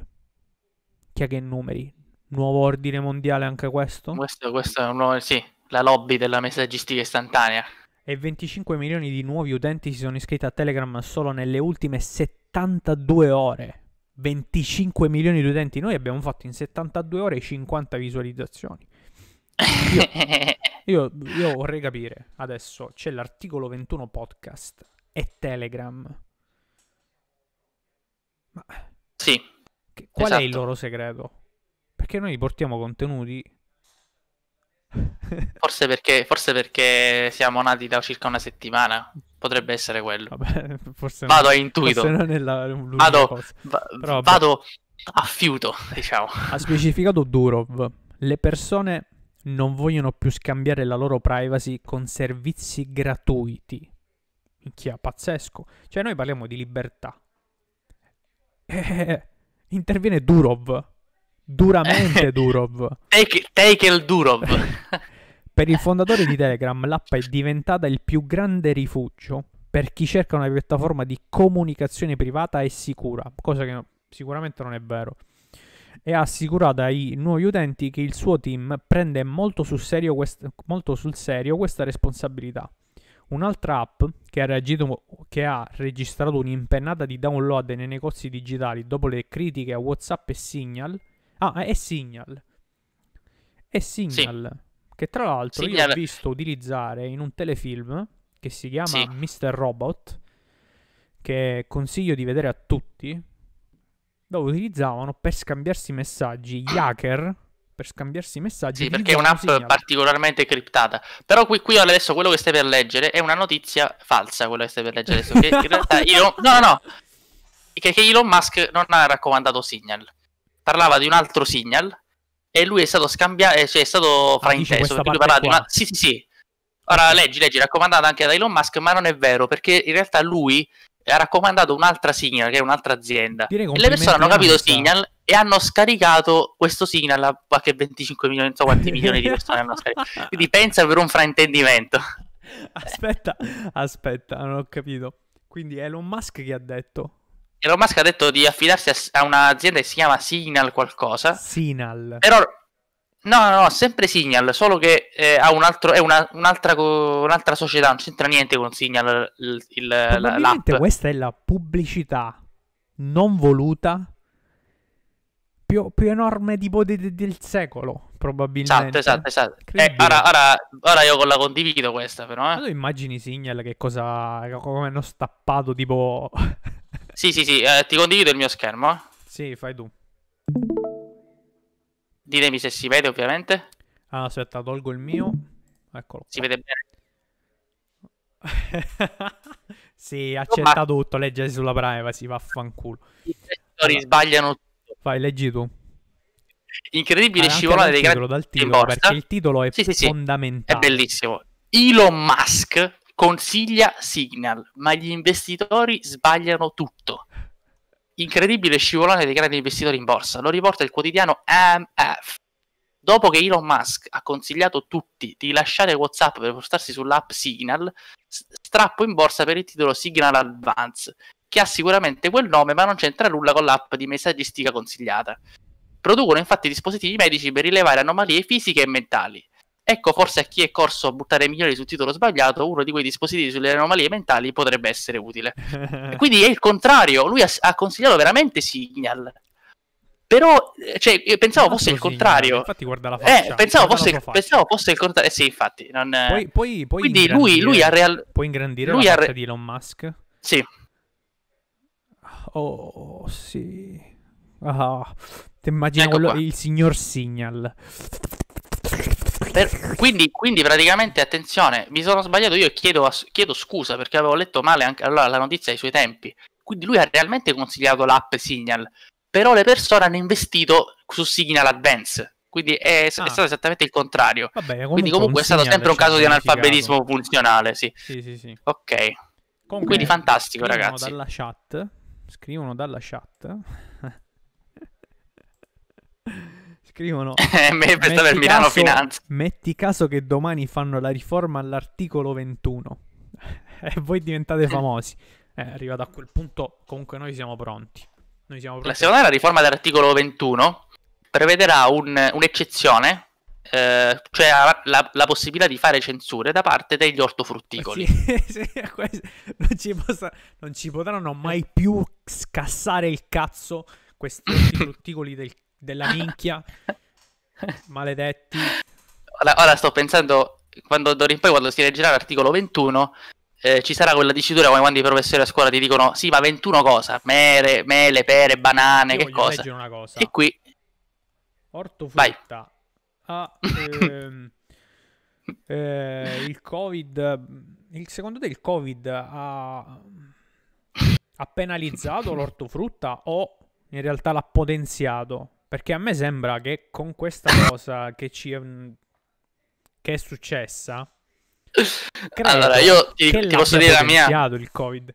Chi è che numeri? Nuovo ordine mondiale anche questo? Questo, questo è un nuovo, sì, la lobby della messaggistica istantanea. E 25 milioni di nuovi utenti si sono iscritti a Telegram solo nelle ultime 72 ore. 25 milioni di utenti, noi abbiamo fatto in 72 ore 50 visualizzazioni. Io, io, io vorrei capire adesso c'è l'articolo 21 podcast e Telegram. Ma sì, che, qual esatto. è il esatto. loro segreto? Perché noi portiamo contenuti. forse, perché, forse perché siamo nati da circa una settimana. Potrebbe essere quello. Vabbè, forse vado non, a intuito. Forse non è la, vado, va, vado a fiuto, diciamo. Ha specificato Durov. Le persone non vogliono più scambiare la loro privacy con servizi gratuiti. Minchia, pazzesco. Cioè, noi parliamo di libertà. Eh, interviene Durov. Duramente Durov. take, take il Durov. Per il eh. fondatore di Telegram, l'app è diventata il più grande rifugio per chi cerca una piattaforma di comunicazione privata e sicura, cosa che sicuramente non è vero. E ha assicurato ai nuovi utenti che il suo team prende molto sul serio, quest- molto sul serio questa responsabilità. Un'altra app che ha, reagito, che ha, registrato un'impennata di download nei negozi digitali dopo le critiche a WhatsApp e Signal. Ah, è eh, Signal. È Signal. Sì. Che tra l'altro sì, io ho visto utilizzare in un telefilm che si chiama sì. Mr. Robot, che consiglio di vedere a tutti, dove utilizzavano per scambiarsi messaggi gli hacker per scambiarsi messaggi. Sì, perché è un'app segnale. particolarmente criptata. Però qui, qui, adesso quello che stai per leggere è una notizia falsa, quello che stai per leggere adesso. Che in realtà io. no, no, che, che Elon Musk non ha raccomandato Signal. Parlava di un altro Signal e lui è stato scambiato, eh, cioè è stato ah, frainteso perché lui di una... Sì, sì, sì. Ora leggi, leggi, raccomandata anche da Elon Musk, ma non è vero perché in realtà lui ha raccomandato un'altra Signal, che è un'altra azienda. E le persone hanno capito Signal e hanno scaricato questo Signal a qualche 25 milioni, non so quanti milioni di persone hanno scaricato. Quindi pensa per un fraintendimento. Aspetta, aspetta, non ho capito. Quindi Elon Musk che ha detto? Elon Musk ha detto di affidarsi a, a un'azienda che si chiama Signal qualcosa. Signal. Però No, no, no, sempre Signal, solo che eh, ha un altro, è una, un'altra, un'altra, società, non c'entra niente con Signal il, il, l'app. questa è la pubblicità non voluta più, più enorme tipo de, de, del secolo, probabilmente. Esatto, esatto, esatto. Eh, ora, ora, ora, io la condivido questa però. Eh. tu immagini Signal che cosa, come hanno stappato tipo Sì, sì, sì, eh, ti condivido il mio schermo. Sì, fai tu. Ditemi se si vede, ovviamente. Ah, aspetta, tolgo il mio. Eccolo. Si vede bene. sì, oh, accetta no, tutto, leggesi sulla privacy, vaffanculo. I gestori allora. sbagliano tutto. Vai, leggi tu. Incredibile ah, scivolare dei grandi dal titolo, perché il titolo è sì, sì, fondamentale. Sì, è bellissimo. Elon Musk consiglia Signal, ma gli investitori sbagliano tutto. Incredibile scivolone dei grandi investitori in borsa, lo riporta il quotidiano MF. Dopo che Elon Musk ha consigliato tutti di lasciare WhatsApp per postarsi sull'app Signal, strappo in borsa per il titolo Signal Advance, che ha sicuramente quel nome ma non c'entra nulla con l'app di messaggistica consigliata. Producono infatti dispositivi medici per rilevare anomalie fisiche e mentali Ecco forse a chi è corso a buttare milioni sul titolo sbagliato, uno di quei dispositivi sulle anomalie mentali potrebbe essere utile. quindi è il contrario, lui ha, ha consigliato veramente Signal. Però, eh, cioè, pensavo fosse il contrario. Infatti, guarda la faccia. Eh, pensavo, fosse, faccia. pensavo fosse, il contrario. Eh, sì, infatti. Non... Eh, poi, poi, poi Quindi lui, lui ha real... Puoi ingrandire lui la faccia re... di Elon Musk? Sì. Oh, sì. Ah, ti immagino ecco il signor Signal. Per, quindi, quindi, praticamente, attenzione, mi sono sbagliato io e chiedo, chiedo, scusa perché avevo letto male anche allora la notizia ai suoi tempi. Quindi lui ha realmente consigliato l'app Signal, però le persone hanno investito su Signal Advance. Quindi è, ah. è stato esattamente il contrario. Vabbè, comunque quindi comunque è stato sempre un caso di analfabetismo funzionale, sì. Sì, sì, sì. Ok. Comunque, quindi fantastico, ragazzi. Dalla chat, scrivono dalla chat Scrivono. Eh, metti, per Milano caso, metti caso che domani fanno la riforma all'articolo 21 e voi diventate eh. famosi. Eh, arrivato a quel punto, comunque, noi siamo pronti. Noi siamo pronti. La seconda la riforma dell'articolo 21 prevederà un, un'eccezione eh, cioè la, la, possibilità di fare censure da parte degli ortofrutticoli. Sì, sì, non, ci possa, non, ci potranno mai più scassare il cazzo questi ortofrutticoli del della minchia. Maledetti. Ora, ora, sto pensando, quando d'ora in poi, quando si leggerà l'articolo 21, eh, ci sarà quella dicitura come quando i professori a scuola ti dicono, sì, ma 21 cosa? Mere, mele, pere, banane, Io che cosa? una cosa. E qui... Ortofrutta. Ah, ehm, eh, il Covid... Il, secondo te il Covid ha ha penalizzato l'ortofrutta o in realtà l'ha potenziato? Perché a me sembra che con questa cosa che ci è, che è successa, allora io ti, ti posso dire la mia. Il COVID.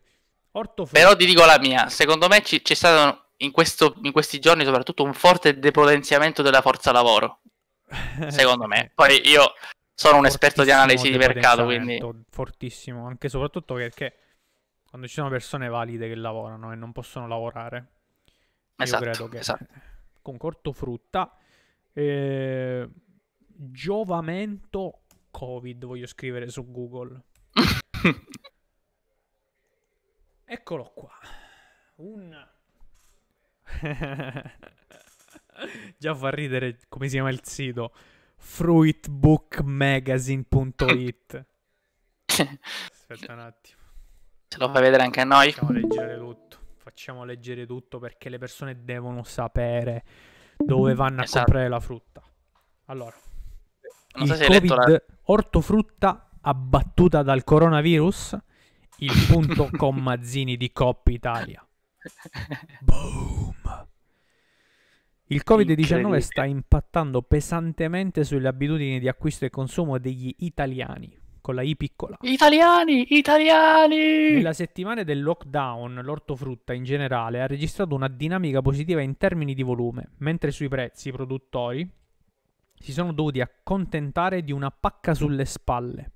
Però ti dico la mia, secondo me c- c'è stato in, questo, in questi giorni soprattutto un forte depotenziamento della forza lavoro. secondo me. Poi io sono un esperto di analisi di mercato, quindi... Fortissimo, anche e soprattutto perché quando ci sono persone valide che lavorano e non possono lavorare, esatto, io credo che esatto con cortofrutta. Eh, giovamento Covid voglio scrivere su Google. Eccolo qua. Un... Già fa ridere come si chiama il sito. Fruitbookmagazine.it Aspetta un attimo. Ce lo fai vedere anche a noi? Facciamo leggere tutto facciamo leggere tutto perché le persone devono sapere dove vanno a esatto. comprare la frutta. Allora, non so se COVID, hai la... ortofrutta abbattuta dal coronavirus, il punto Commazzini di Coppa Italia. Boom! Il Covid-19 sta impattando pesantemente sulle abitudini di acquisto e consumo degli italiani con la I piccola. Italiani, italiani! Nella settimana del lockdown, l'ortofrutta in generale ha registrato una dinamica positiva in termini di volume, mentre sui prezzi i produttori si sono dovuti accontentare di una pacca sulle spalle.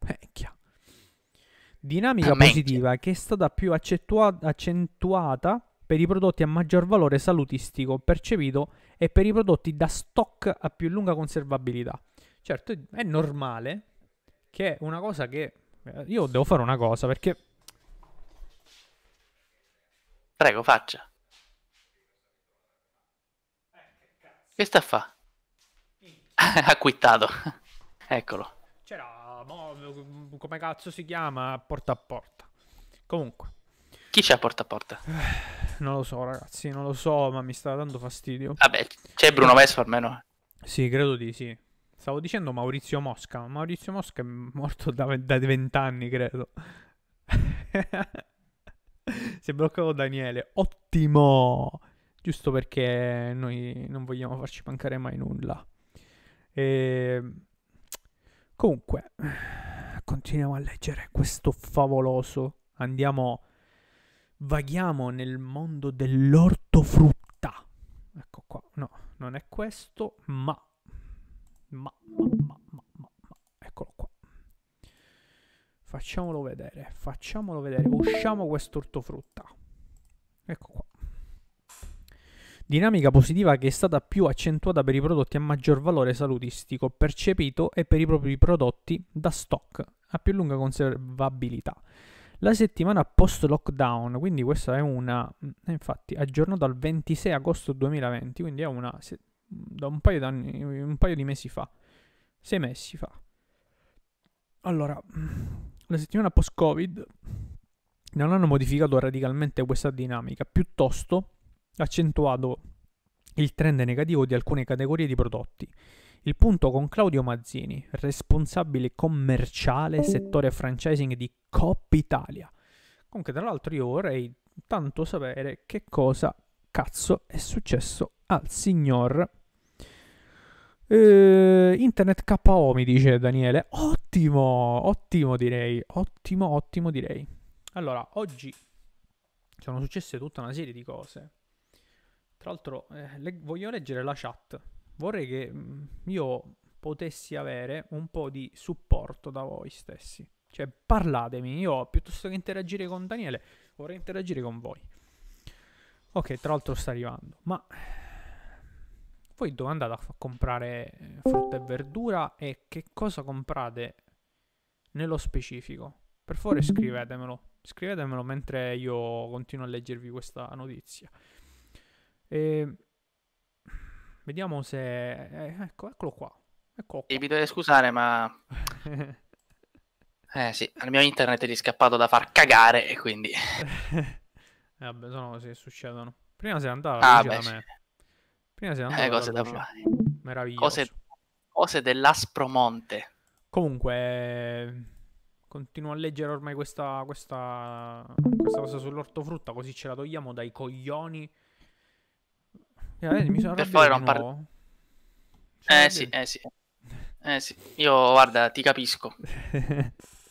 Vecchia. Dinamica positiva che è stata più accettua- accentuata per i prodotti a maggior valore salutistico percepito e per i prodotti da stock a più lunga conservabilità. Certo, è normale che è una cosa che... Eh, io devo fare una cosa perché... Prego, faccia. Che sta a fa? ha quittato. Eccolo. C'era... Come cazzo si chiama? Porta a porta. Comunque. Chi c'è a porta a porta? Non lo so, ragazzi, non lo so, ma mi sta dando fastidio. Vabbè, c'è Bruno Vespa almeno. Sì, credo di sì. Stavo dicendo Maurizio Mosca. Maurizio Mosca è morto da 20 anni, credo. si è bloccato Daniele. Ottimo! Giusto perché noi non vogliamo farci mancare mai nulla. E... Ehm, comunque, continuiamo a leggere questo favoloso. Andiamo, vaghiamo nel mondo dell'ortofrutta. Ecco qua, no, non è questo, ma ma, ma, ma, ma, ma, eccolo qua. Facciamolo vedere, facciamolo vedere. Usciamo questo ortofrutta. Ecco qua. Dinamica positiva che è stata più accentuata per i prodotti a maggior valore salutistico percepito e per i propri prodotti da stock a più lunga conservabilità. La settimana post lockdown, quindi questa è una, mm, infatti aggiornata al 26 agosto 2020, quindi è una da un paio, d'anni, un paio di mesi fa, sei mesi fa. Allora, la settimana post-Covid non hanno modificato radicalmente questa dinamica, piuttosto accentuato il trend negativo di alcune categorie di prodotti. Il punto con Claudio Mazzini, responsabile commerciale mm. settore franchising di Coppa Italia. Comunque, tra l'altro, io vorrei tanto sapere che cosa cazzo è successo al signor eh, Internet KO mi dice Daniele. Ottimo, ottimo direi. Ottimo, ottimo direi. Allora, oggi sono successe tutta una serie di cose. Tra l'altro, eh, le- voglio leggere la chat. Vorrei che mm, io potessi avere un po' di supporto da voi stessi. Cioè, parlatemi. Io piuttosto che interagire con Daniele, vorrei interagire con voi. Ok, tra l'altro sta arrivando. Ma poi dove andate a comprare eh, frutta e verdura e che cosa comprate nello specifico? Per favore scrivetemelo, scrivetemelo mentre io continuo a leggervi questa notizia. E... Ehm, vediamo se... Eh, ecco, eccolo qua. Eccolo qua. E dovete scusare, ma... eh sì, al mio internet è riscappato da far cagare e quindi... Eh, vabbè, sono cose che succedono. Prima si andava ah, beh, sì. Prima si andava eh, cose da cioè. fare. Meraviglioso. Cose, cose dell'Aspromonte. Comunque, ehm, continuo a leggere ormai questa, questa, questa cosa sull'ortofrutta, così ce la togliamo dai coglioni. Eh, mi sono per favore non parli. Cioè, eh sì, eh sì, eh sì. Io, guarda, ti capisco.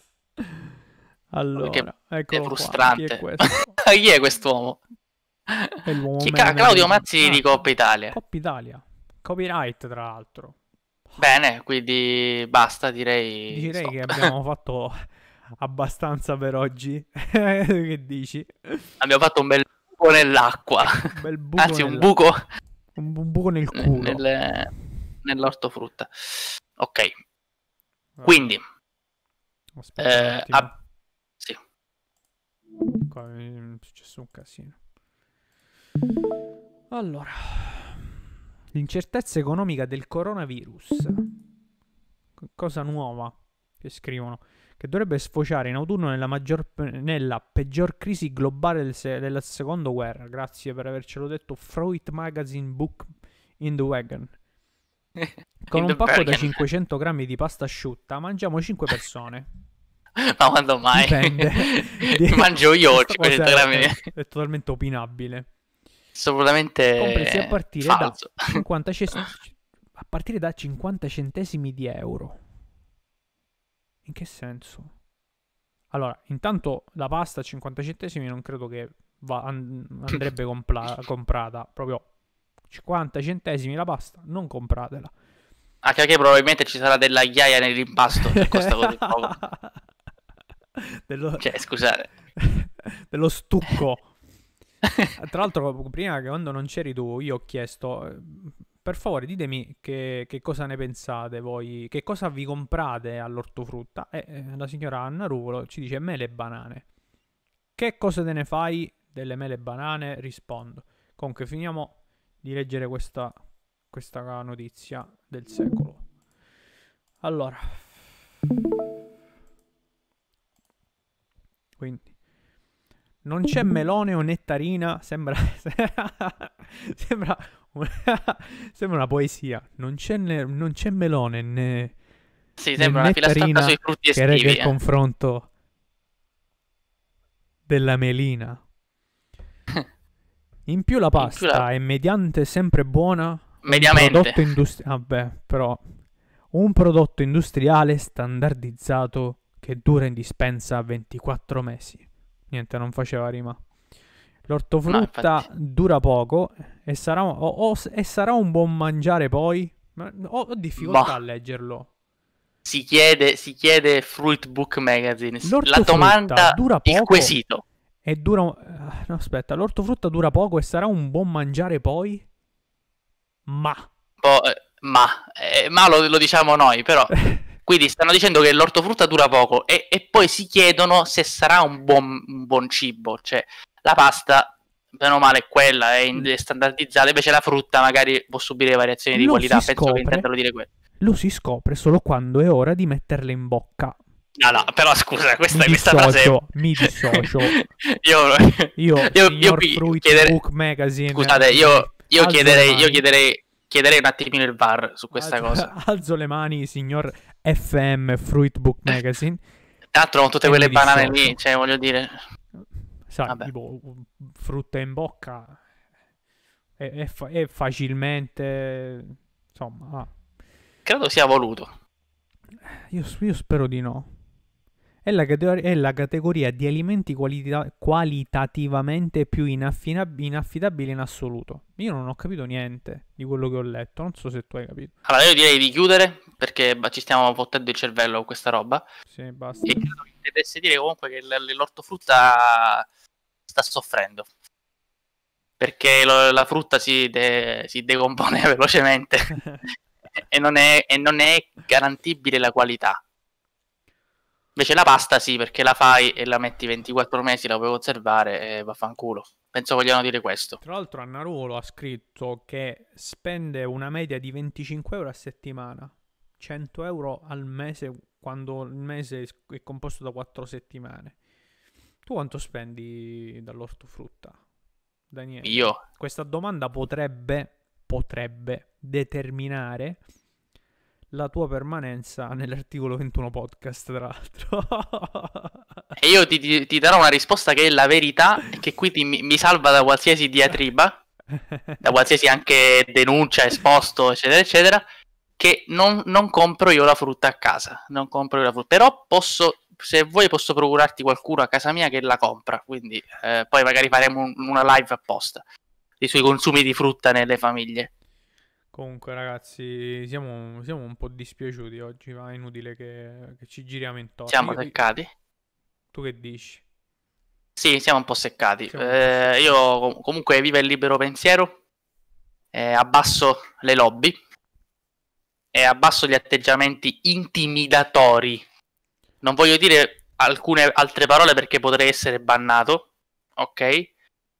allora, Perché è frustrante. Qua. Chi è, questo? Chi è quest'uomo? Chi ca- Claudio Mazzini ah, di Coppa Italia. Coppa Italia. Copyright, tra l'altro. Bene, quindi basta, direi. Direi Stop. che abbiamo fatto abbastanza per oggi. che dici? Abbiamo fatto un bel buco nell'acqua. Un bel buco Anzi, un buco. Un, buco nel culo. Nelle... Nell'ortofrutta. Ok. Allora. Quindi. Aspetta. Eh, ab- sì. Qua è successo un casino. Allora, l'incertezza economica del coronavirus. Cosa nuova che scrivono che dovrebbe sfociare in autunno nella, maggior, nella peggior crisi globale del se, della seconda guerra. Grazie per avercelo detto. Freud Magazine Book in the Wagon. Con un pacco da 500 grammi di pasta asciutta mangiamo 5 persone. Ma quando mai? Dipende. Mangio io 500 grammi. È, è totalmente opinabile assolutamente compresi a partire da 50 cent... a partire da 50 centesimi di euro. In che senso? Allora, intanto la pasta a 50 centesimi non credo che va... andrebbe compla... comprata, proprio 50 centesimi la pasta, non compratela. Anche perché probabilmente ci sarà della ghiaia nell'impasto se costa così poco. Dello... Cioè, scusate. Dello stucco. Tra l'altro, prima che quando non c'eri tu, io ho chiesto. Eh, per favore, ditemi che, che cosa ne pensate voi, che cosa vi comprate all'ortofrutta. E eh, la signora Anna Ruvolo ci dice mele e banane. Che cosa te ne fai delle mele e banane? Rispondo. Comunque, finiamo di leggere questa, questa notizia del secolo. Allora. Quindi. Non c'è mm-hmm. melone o nettarina, sembra, sembra, sembra una poesia. Non c'è, ne, non c'è melone né, sì, sembra né una filastrocca sui frutti estivi. Che regga eh. il confronto della melina. In più la pasta più la... è mediante sempre buona. Mediamente. prodotto, industri- vabbè, però, un prodotto industriale standardizzato che dura in dispensa 24 mesi. Niente, non faceva rima. L'ortofrutta no, dura poco e sarà, o, o, e sarà, un buon mangiare poi? Ma, ho, ho, difficoltà bah. a leggerlo. Si chiede, si chiede Fruit Book Magazine. La domanda dura poco il quesito. E dura... Eh, no, aspetta, l'ortofrutta dura poco e sarà un buon mangiare poi? Ma... Bo, eh, ma, eh, ma lo, lo diciamo noi, però... Quindi stanno dicendo che l'ortofrutta dura poco e, e poi si chiedono se sarà un buon, un buon cibo. Cioè, la pasta meno male è quella, è, standardizzata, invece la frutta magari può subire variazioni di lo qualità, penso che intendano dire quello. Lo si scopre solo quando è ora di metterle in bocca. No, no, però scusa, questa, mi questa dissocio, frase... Mi dissocio. io, io, io, io Fruit chiedere... Book Magazine... Scusate, io, io chiederei, io chiederei, chiederei un attimino il VAR su questa alzo, cosa. Alzo le mani, signor FM Fruit Book eh. Magazine. Tra l'altro con tutte quelle banane lì, cioè voglio dire... Sai, tipo, frutta in bocca è, è, fa- è facilmente... insomma... Ah. Credo sia voluto. Io, io spero di no. È la, è la, categoria di alimenti qualita qualitativamente più inaffidabile in assoluto. Io non ho capito niente di quello che ho letto, non so se tu hai capito. Allora io direi di chiudere perché ci stiamo fottendo il cervello con questa roba. Sì, basta. E credo che dovesse dire comunque che l'ortofrutta sta soffrendo. Perché lo, la frutta si, de si decompone velocemente e, non è, e non è garantibile la qualità Invece la pasta sì, perché la fai e la metti 24 mesi, la puoi conservare e vaffanculo. Penso vogliano dire questo. Tra l'altro Annaruolo ha scritto che spende una media di 25 euro a settimana, 100 euro al mese quando il mese è composto da 4 settimane. Tu quanto spendi dall'ortofrutta, Daniele? Io? Questa domanda potrebbe, potrebbe determinare la tua permanenza nell'articolo 21 podcast, tra l'altro. e io ti, ti, ti, darò una risposta che è la verità e che qui ti, mi salva da qualsiasi diatriba, da qualsiasi anche denuncia, esposto, eccetera, eccetera, che non, non compro io la frutta a casa. Non compro io la frutta. Però posso, se vuoi posso procurarti qualcuno a casa mia che la compra, quindi eh, poi magari faremo un, una live apposta sui consumi di frutta nelle famiglie. Comunque, ragazzi, siamo, siamo un po' dispiaciuti oggi, ma è inutile che, che ci giriamo intorno. Siamo seccati? Tu che dici? Sì, siamo un po' seccati. Eh, io comunque vivo il libero pensiero, eh, abbasso le lobby e abbasso gli atteggiamenti intimidatori. Non voglio dire alcune altre parole perché potrei essere bannato, ok?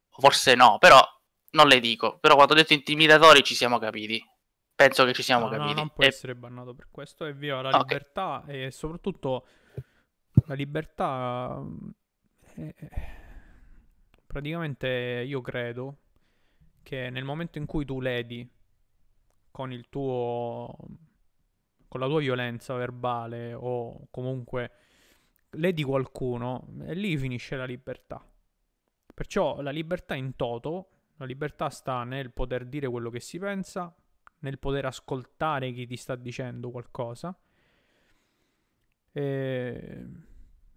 Forse no, però non le dico, però quando ho detto intimidatori ci siamo capiti. Penso che ci siamo no, capiti. No, non può e... essere bannato per questo, è via la okay. libertà e soprattutto la libertà... Mm, praticamente io credo che nel momento in cui tu ledi con il tuo... con la tua violenza verbale o comunque ledi qualcuno, e lì finisce la libertà. Perciò la libertà in toto la libertà sta nel poter dire quello che si pensa, nel poter ascoltare chi ti sta dicendo qualcosa. E,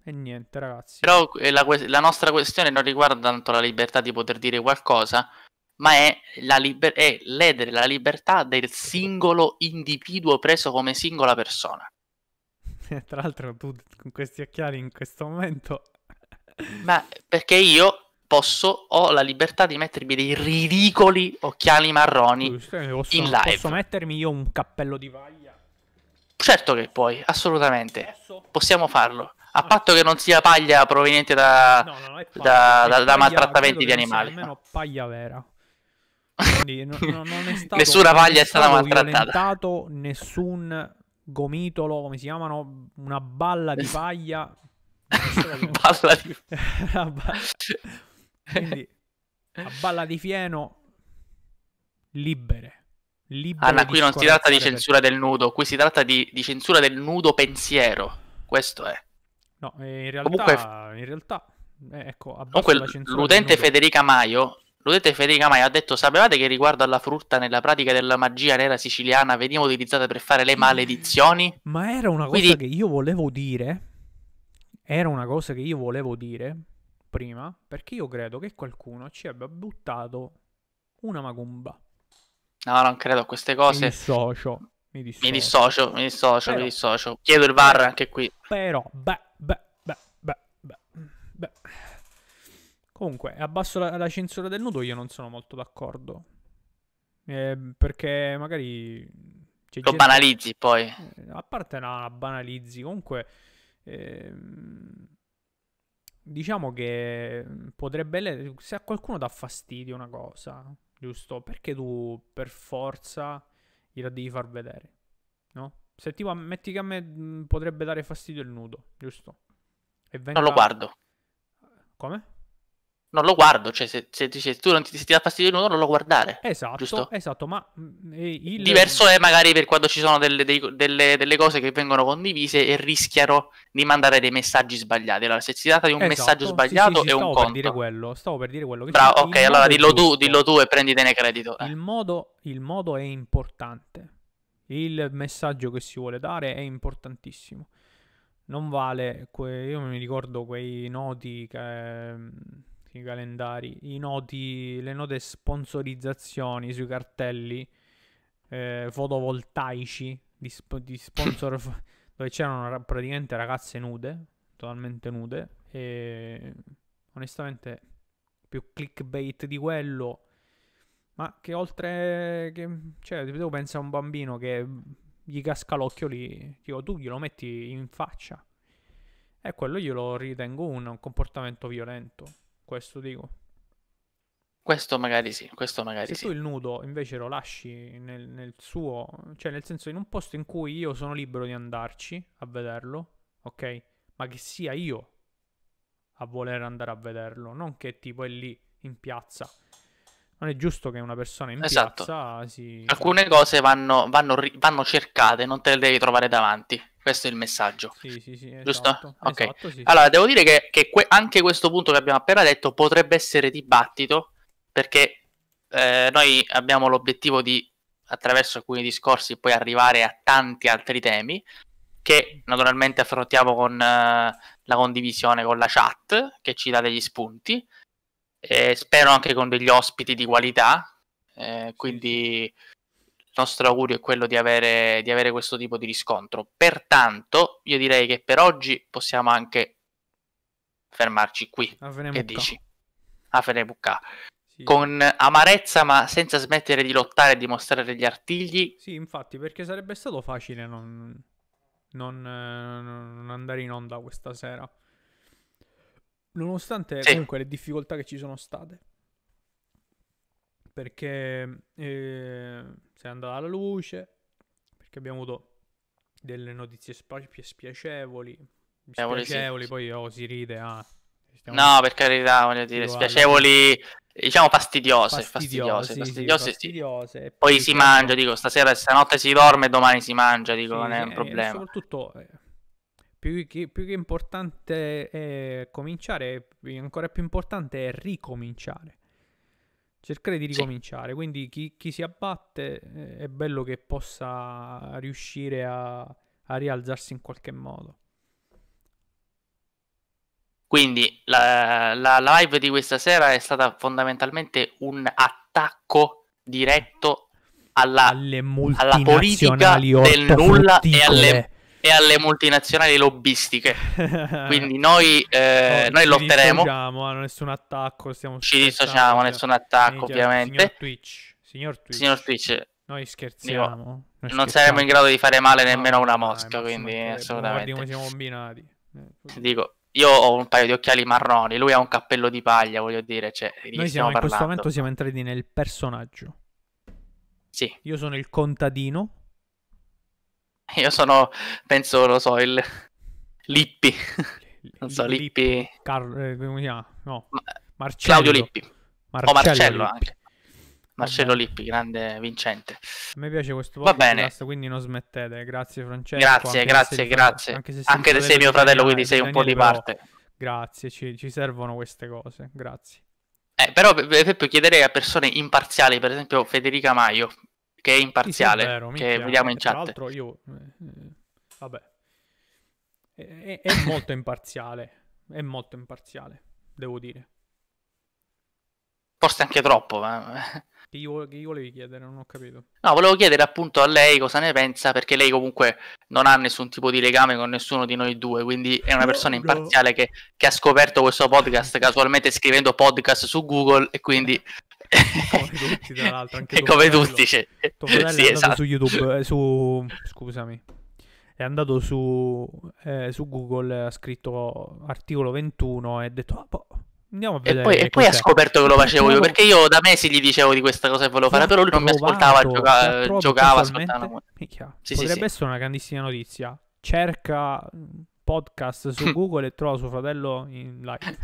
e niente, ragazzi. Però eh, la, la, nostra questione non riguarda tanto la libertà di poter dire qualcosa, ma è, la liber- è ledere la libertà del singolo individuo preso come singola persona. Tra l'altro, tu con questi occhiali in questo momento. ma perché io posso, ho la libertà di mettermi dei ridicoli occhiali marroni posso, in live. Posso mettermi io un cappello di paglia? Certo che puoi, assolutamente. Posso? Possiamo farlo. A patto che non sia paglia proveniente da, no, paglia, da, da, da maltrattamenti di animali. nemmeno paglia vera. No, Nessuna paglia è stata maltrattata. Non è stato Nessun gomitolo, come si chiamano? Una balla di paglia. balla di... Quindi, a balla di fieno, libere. libere Anna, qui non si tratta di censura del nudo, qui si tratta di, di censura del nudo pensiero. Questo è. No, eh, in realtà, Comunque... in realtà eh, ecco, Comunque, l'udente Federica Maio L'udente Federica Maio ha detto: Sapevate che riguardo alla frutta nella pratica della magia nera siciliana veniva utilizzata per fare le maledizioni? Ma era una cosa Quindi... che io volevo dire. Era una cosa che io volevo dire prima perché io credo che qualcuno ci abbia buttato una magumba. No, non credo a queste cose. Mi dissocio. Mi dissocio, mi dissocio, mi dissocio. Però, mi dissocio. Chiedo il VAR anche qui. Però, beh, beh, beh, beh, beh, beh. Comunque, abbasso la, la censura del nudo, io non sono molto d'accordo. Eh, perché magari... Cioè, Lo banalizzi poi. Eh, a parte la, la banalizzi, comunque... Ehm diciamo che mm, potrebbe. Se a qualcuno dà fastidio una cosa, giusto? Perché tu per forza gliela devi far vedere, no? Se tipo, metti che a me mm, potrebbe dare fastidio il nudo, giusto? E venga... Non lo guardo. Come? non lo guardo. Cioè, se, se, se tu non ti, se ti dà fastidio nudo, non lo guardare. Esatto, giusto? esatto. Ma mm, il... diverso è magari per quando ci sono delle, dei, delle, delle, cose che vengono condivise e rischiano di mandare dei messaggi sbagliati. Allora, se si tratta di un esatto, messaggio sbagliato, sì, sì, sì, è un conto. Stavo per Dire quello, stavo per dire quello. Che Bra- ok, allora dillo tu, dillo tu, e prenditene credito. Eh. Il, modo, il modo è importante. Il messaggio che si vuole dare è importantissimo non vale. Que- io mi ricordo quei noti che mm, i calendari, i noti, le note sponsorizzazioni sui cartelli eh, fotovoltaici di, sp- di sponsor f- dove c'erano ra- praticamente ragazze nude, totalmente nude e onestamente più clickbait di quello ma che oltre che cioè devo pensare a un bambino che gli casca l'occhio lì tipo, tu glielo metti in faccia e quello glielo ritengo un comportamento violento questo dico. Questo magari sì, questo magari Se sì. tu il nudo invece lo lasci nel, nel suo, cioè nel senso in un posto in cui io sono libero di andarci a vederlo, ok? Ma che sia io a voler andare a vederlo, non che tipo è lì in piazza. Non è giusto che una persona in esatto. piazza si... Alcune cose vanno, vanno, vanno cercate, non te le devi trovare davanti. Questo è il messaggio. Sì, sì, sì. Esatto, Giusto? ok. Esatto, sì, allora, devo dire che, che que- anche questo punto che abbiamo appena detto potrebbe essere dibattito perché eh, noi abbiamo l'obiettivo di, attraverso alcuni discorsi, poi arrivare a tanti altri temi che naturalmente affrontiamo con eh, la condivisione con la chat che ci dà degli spunti. Eh, spero anche con degli ospiti di qualità. Eh, quindi. Sì nostro augurio è quello di avere, di avere questo tipo di riscontro. Pertanto, io direi che per oggi possiamo anche fermarci qui. Avenemucca. Che dici? Avenemucca. Sì. Con amarezza, ma senza smettere di lottare e di mostrare gli artigli. Sì, infatti, perché sarebbe stato facile non, non, non andare in onda questa sera. Nonostante sì. comunque le difficoltà che ci sono state. Perché eh, se è andata la luce, perché abbiamo avuto delle notizie spa- spiacevoli, eh, spiacevoli, sì. poi oh, si ride, ah, no, per carità, voglio dire, spiacevoli, diciamo fastidiose, fastidiose, fastidiose, sì, fastidiose, sì, fastidiose sì. Poi si mangia, dico, stasera, stanotte si dorme, domani si mangia, dico, non è un problema. Soprattutto, eh, più che, più che importante è cominciare, ancora più importante è ricominciare cercare di ricominciare. Sì. Quindi chi, chi, si abbatte eh, è bello che possa riuscire a, a rialzarsi in qualche modo. Quindi la, la, live di questa sera è stata fondamentalmente un attacco diretto alla, alle alla politica del nulla e alle e alle multinazionali lobbistiche. Quindi noi, eh, no, noi lotteremo. Ci dissociamo, ah, nessun attacco. Stiamo ci dissociamo, nessun attacco, Minchia, ovviamente. Signor Twitch. Signor Twitch. Signor Twitch. Noi scherziamo. Dico, noi scherziamo. non saremo in grado di fare male nemmeno a una mosca, no, quindi assolutamente. Guardi siamo combinati. Eh, Dico, io ho un paio di occhiali marroni, lui ha un cappello di paglia, voglio dire. Cioè, noi siamo, in questo momento siamo entrati nel personaggio. Sì. Io sono il contadino Io sono, penso, lo so, il Lippi. Non so, Lippi. Lippi. Carlo, eh, come si chiama? No. Marcello. Claudio Lippi. Marcello o Marcello Lippi. anche. Marcello Lippi, grande vincente. A me piace questo podcast, Va bene. quindi non smettete. Grazie Francesco. Grazie, grazie, se grazie. Anche se sei, anche se sei mio fratello, quindi sei un po' di parte. Grazie, ci, ci servono queste cose. Grazie. Eh, però per esempio chiederei a persone imparziali, per esempio Federica Maio, che è imparziale, sì, sì, è vero, minchia, che vediamo in chat. Tra l'altro io, eh, vabbè, è, è molto imparziale, è molto imparziale, devo dire. Forse anche troppo, ma... Eh. Che gli, volevi chiedere? Non ho capito. No, volevo chiedere appunto a lei cosa ne pensa, perché lei comunque non ha nessun tipo di legame con nessuno di noi due, quindi è una persona imparziale che, che ha scoperto questo podcast casualmente scrivendo podcast su Google e quindi come tutti, tra l'altro. Anche e come tutti, c'è. Cioè, Tuo fratello sì, è andato esatto. su YouTube, eh, su... scusami, è andato su, eh, su, Google, ha scritto articolo 21 e ha detto... Ah, boh, andiamo a vedere. E poi, e poi ha scoperto che lo facevo io, perché io da mesi gli dicevo di questa cosa e volevo fare, però lui non mi ascoltava, gioca- eh, giocava, ascoltava. Sì, Potrebbe sì, essere una grandissima notizia. Cerca mm, podcast su Google e trova suo fratello in live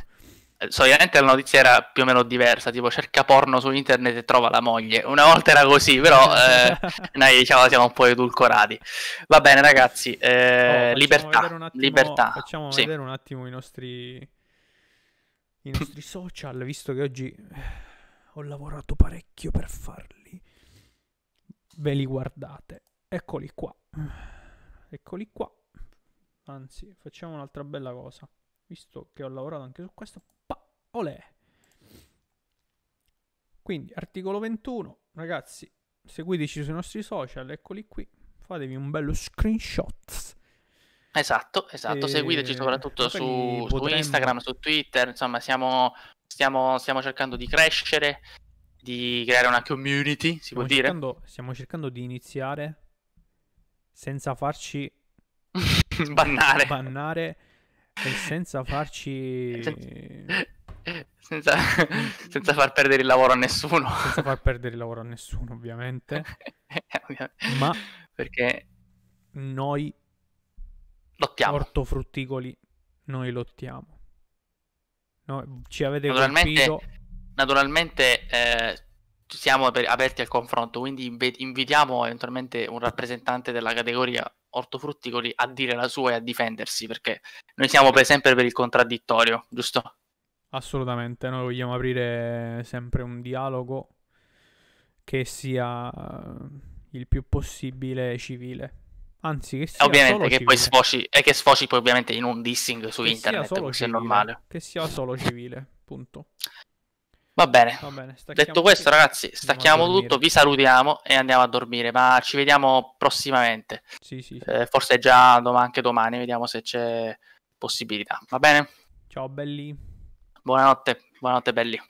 solitamente la notizia era più o meno diversa, tipo cerca porno su internet e trova la moglie. Una volta era così, però eh, noi diciamo siamo un po' edulcorati. Va bene ragazzi, eh, oh, libertà, attimo, libertà. Facciamo sì. vedere un attimo i nostri, i nostri social, visto che oggi eh, ho lavorato parecchio per farli. Ve li guardate. Eccoli qua. Eccoli qua. Anzi, facciamo un'altra bella cosa. Visto che ho lavorato anche su questo, Olè. Quindi, articolo 21, ragazzi, seguiteci sui nostri social, eccoli qui. Fatevi un bello screenshot. Esatto, esatto, e... seguiteci soprattutto su, su Instagram, su Twitter, insomma siamo, stiamo, stiamo, cercando di crescere, di creare una community, si stiamo può cercando, dire. Stiamo cercando di iniziare senza farci bannare. bannare e senza farci... senza, senza, far perdere il lavoro a nessuno. Senza far perdere il lavoro a nessuno, ovviamente. Ma perché noi lottiamo. Ortofrutticoli, noi lottiamo. No, ci avete naturalmente, colpito. Naturalmente eh, siamo aperti al confronto, quindi invitiamo eventualmente un rappresentante della categoria ortofrutticoli a dire la sua e a difendersi, perché noi siamo per sempre per il contraddittorio, giusto? Assolutamente, noi vogliamo aprire sempre un dialogo che sia eh, il più possibile civile. Anzi, che sia ovviamente che civile. poi sfoci e che sfoci poi ovviamente in un dissing su che internet, così civile, è normale. Che sia solo civile, punto. Va bene. Va bene Detto questo, tutto. ragazzi, stacchiamo tutto, vi salutiamo e andiamo a dormire, ma ci vediamo prossimamente. Sì, sì. sì. Eh, forse già dom- anche domani, vediamo se c'è possibilità. Va bene? Ciao belli. Buonanotte, buonanotte belli.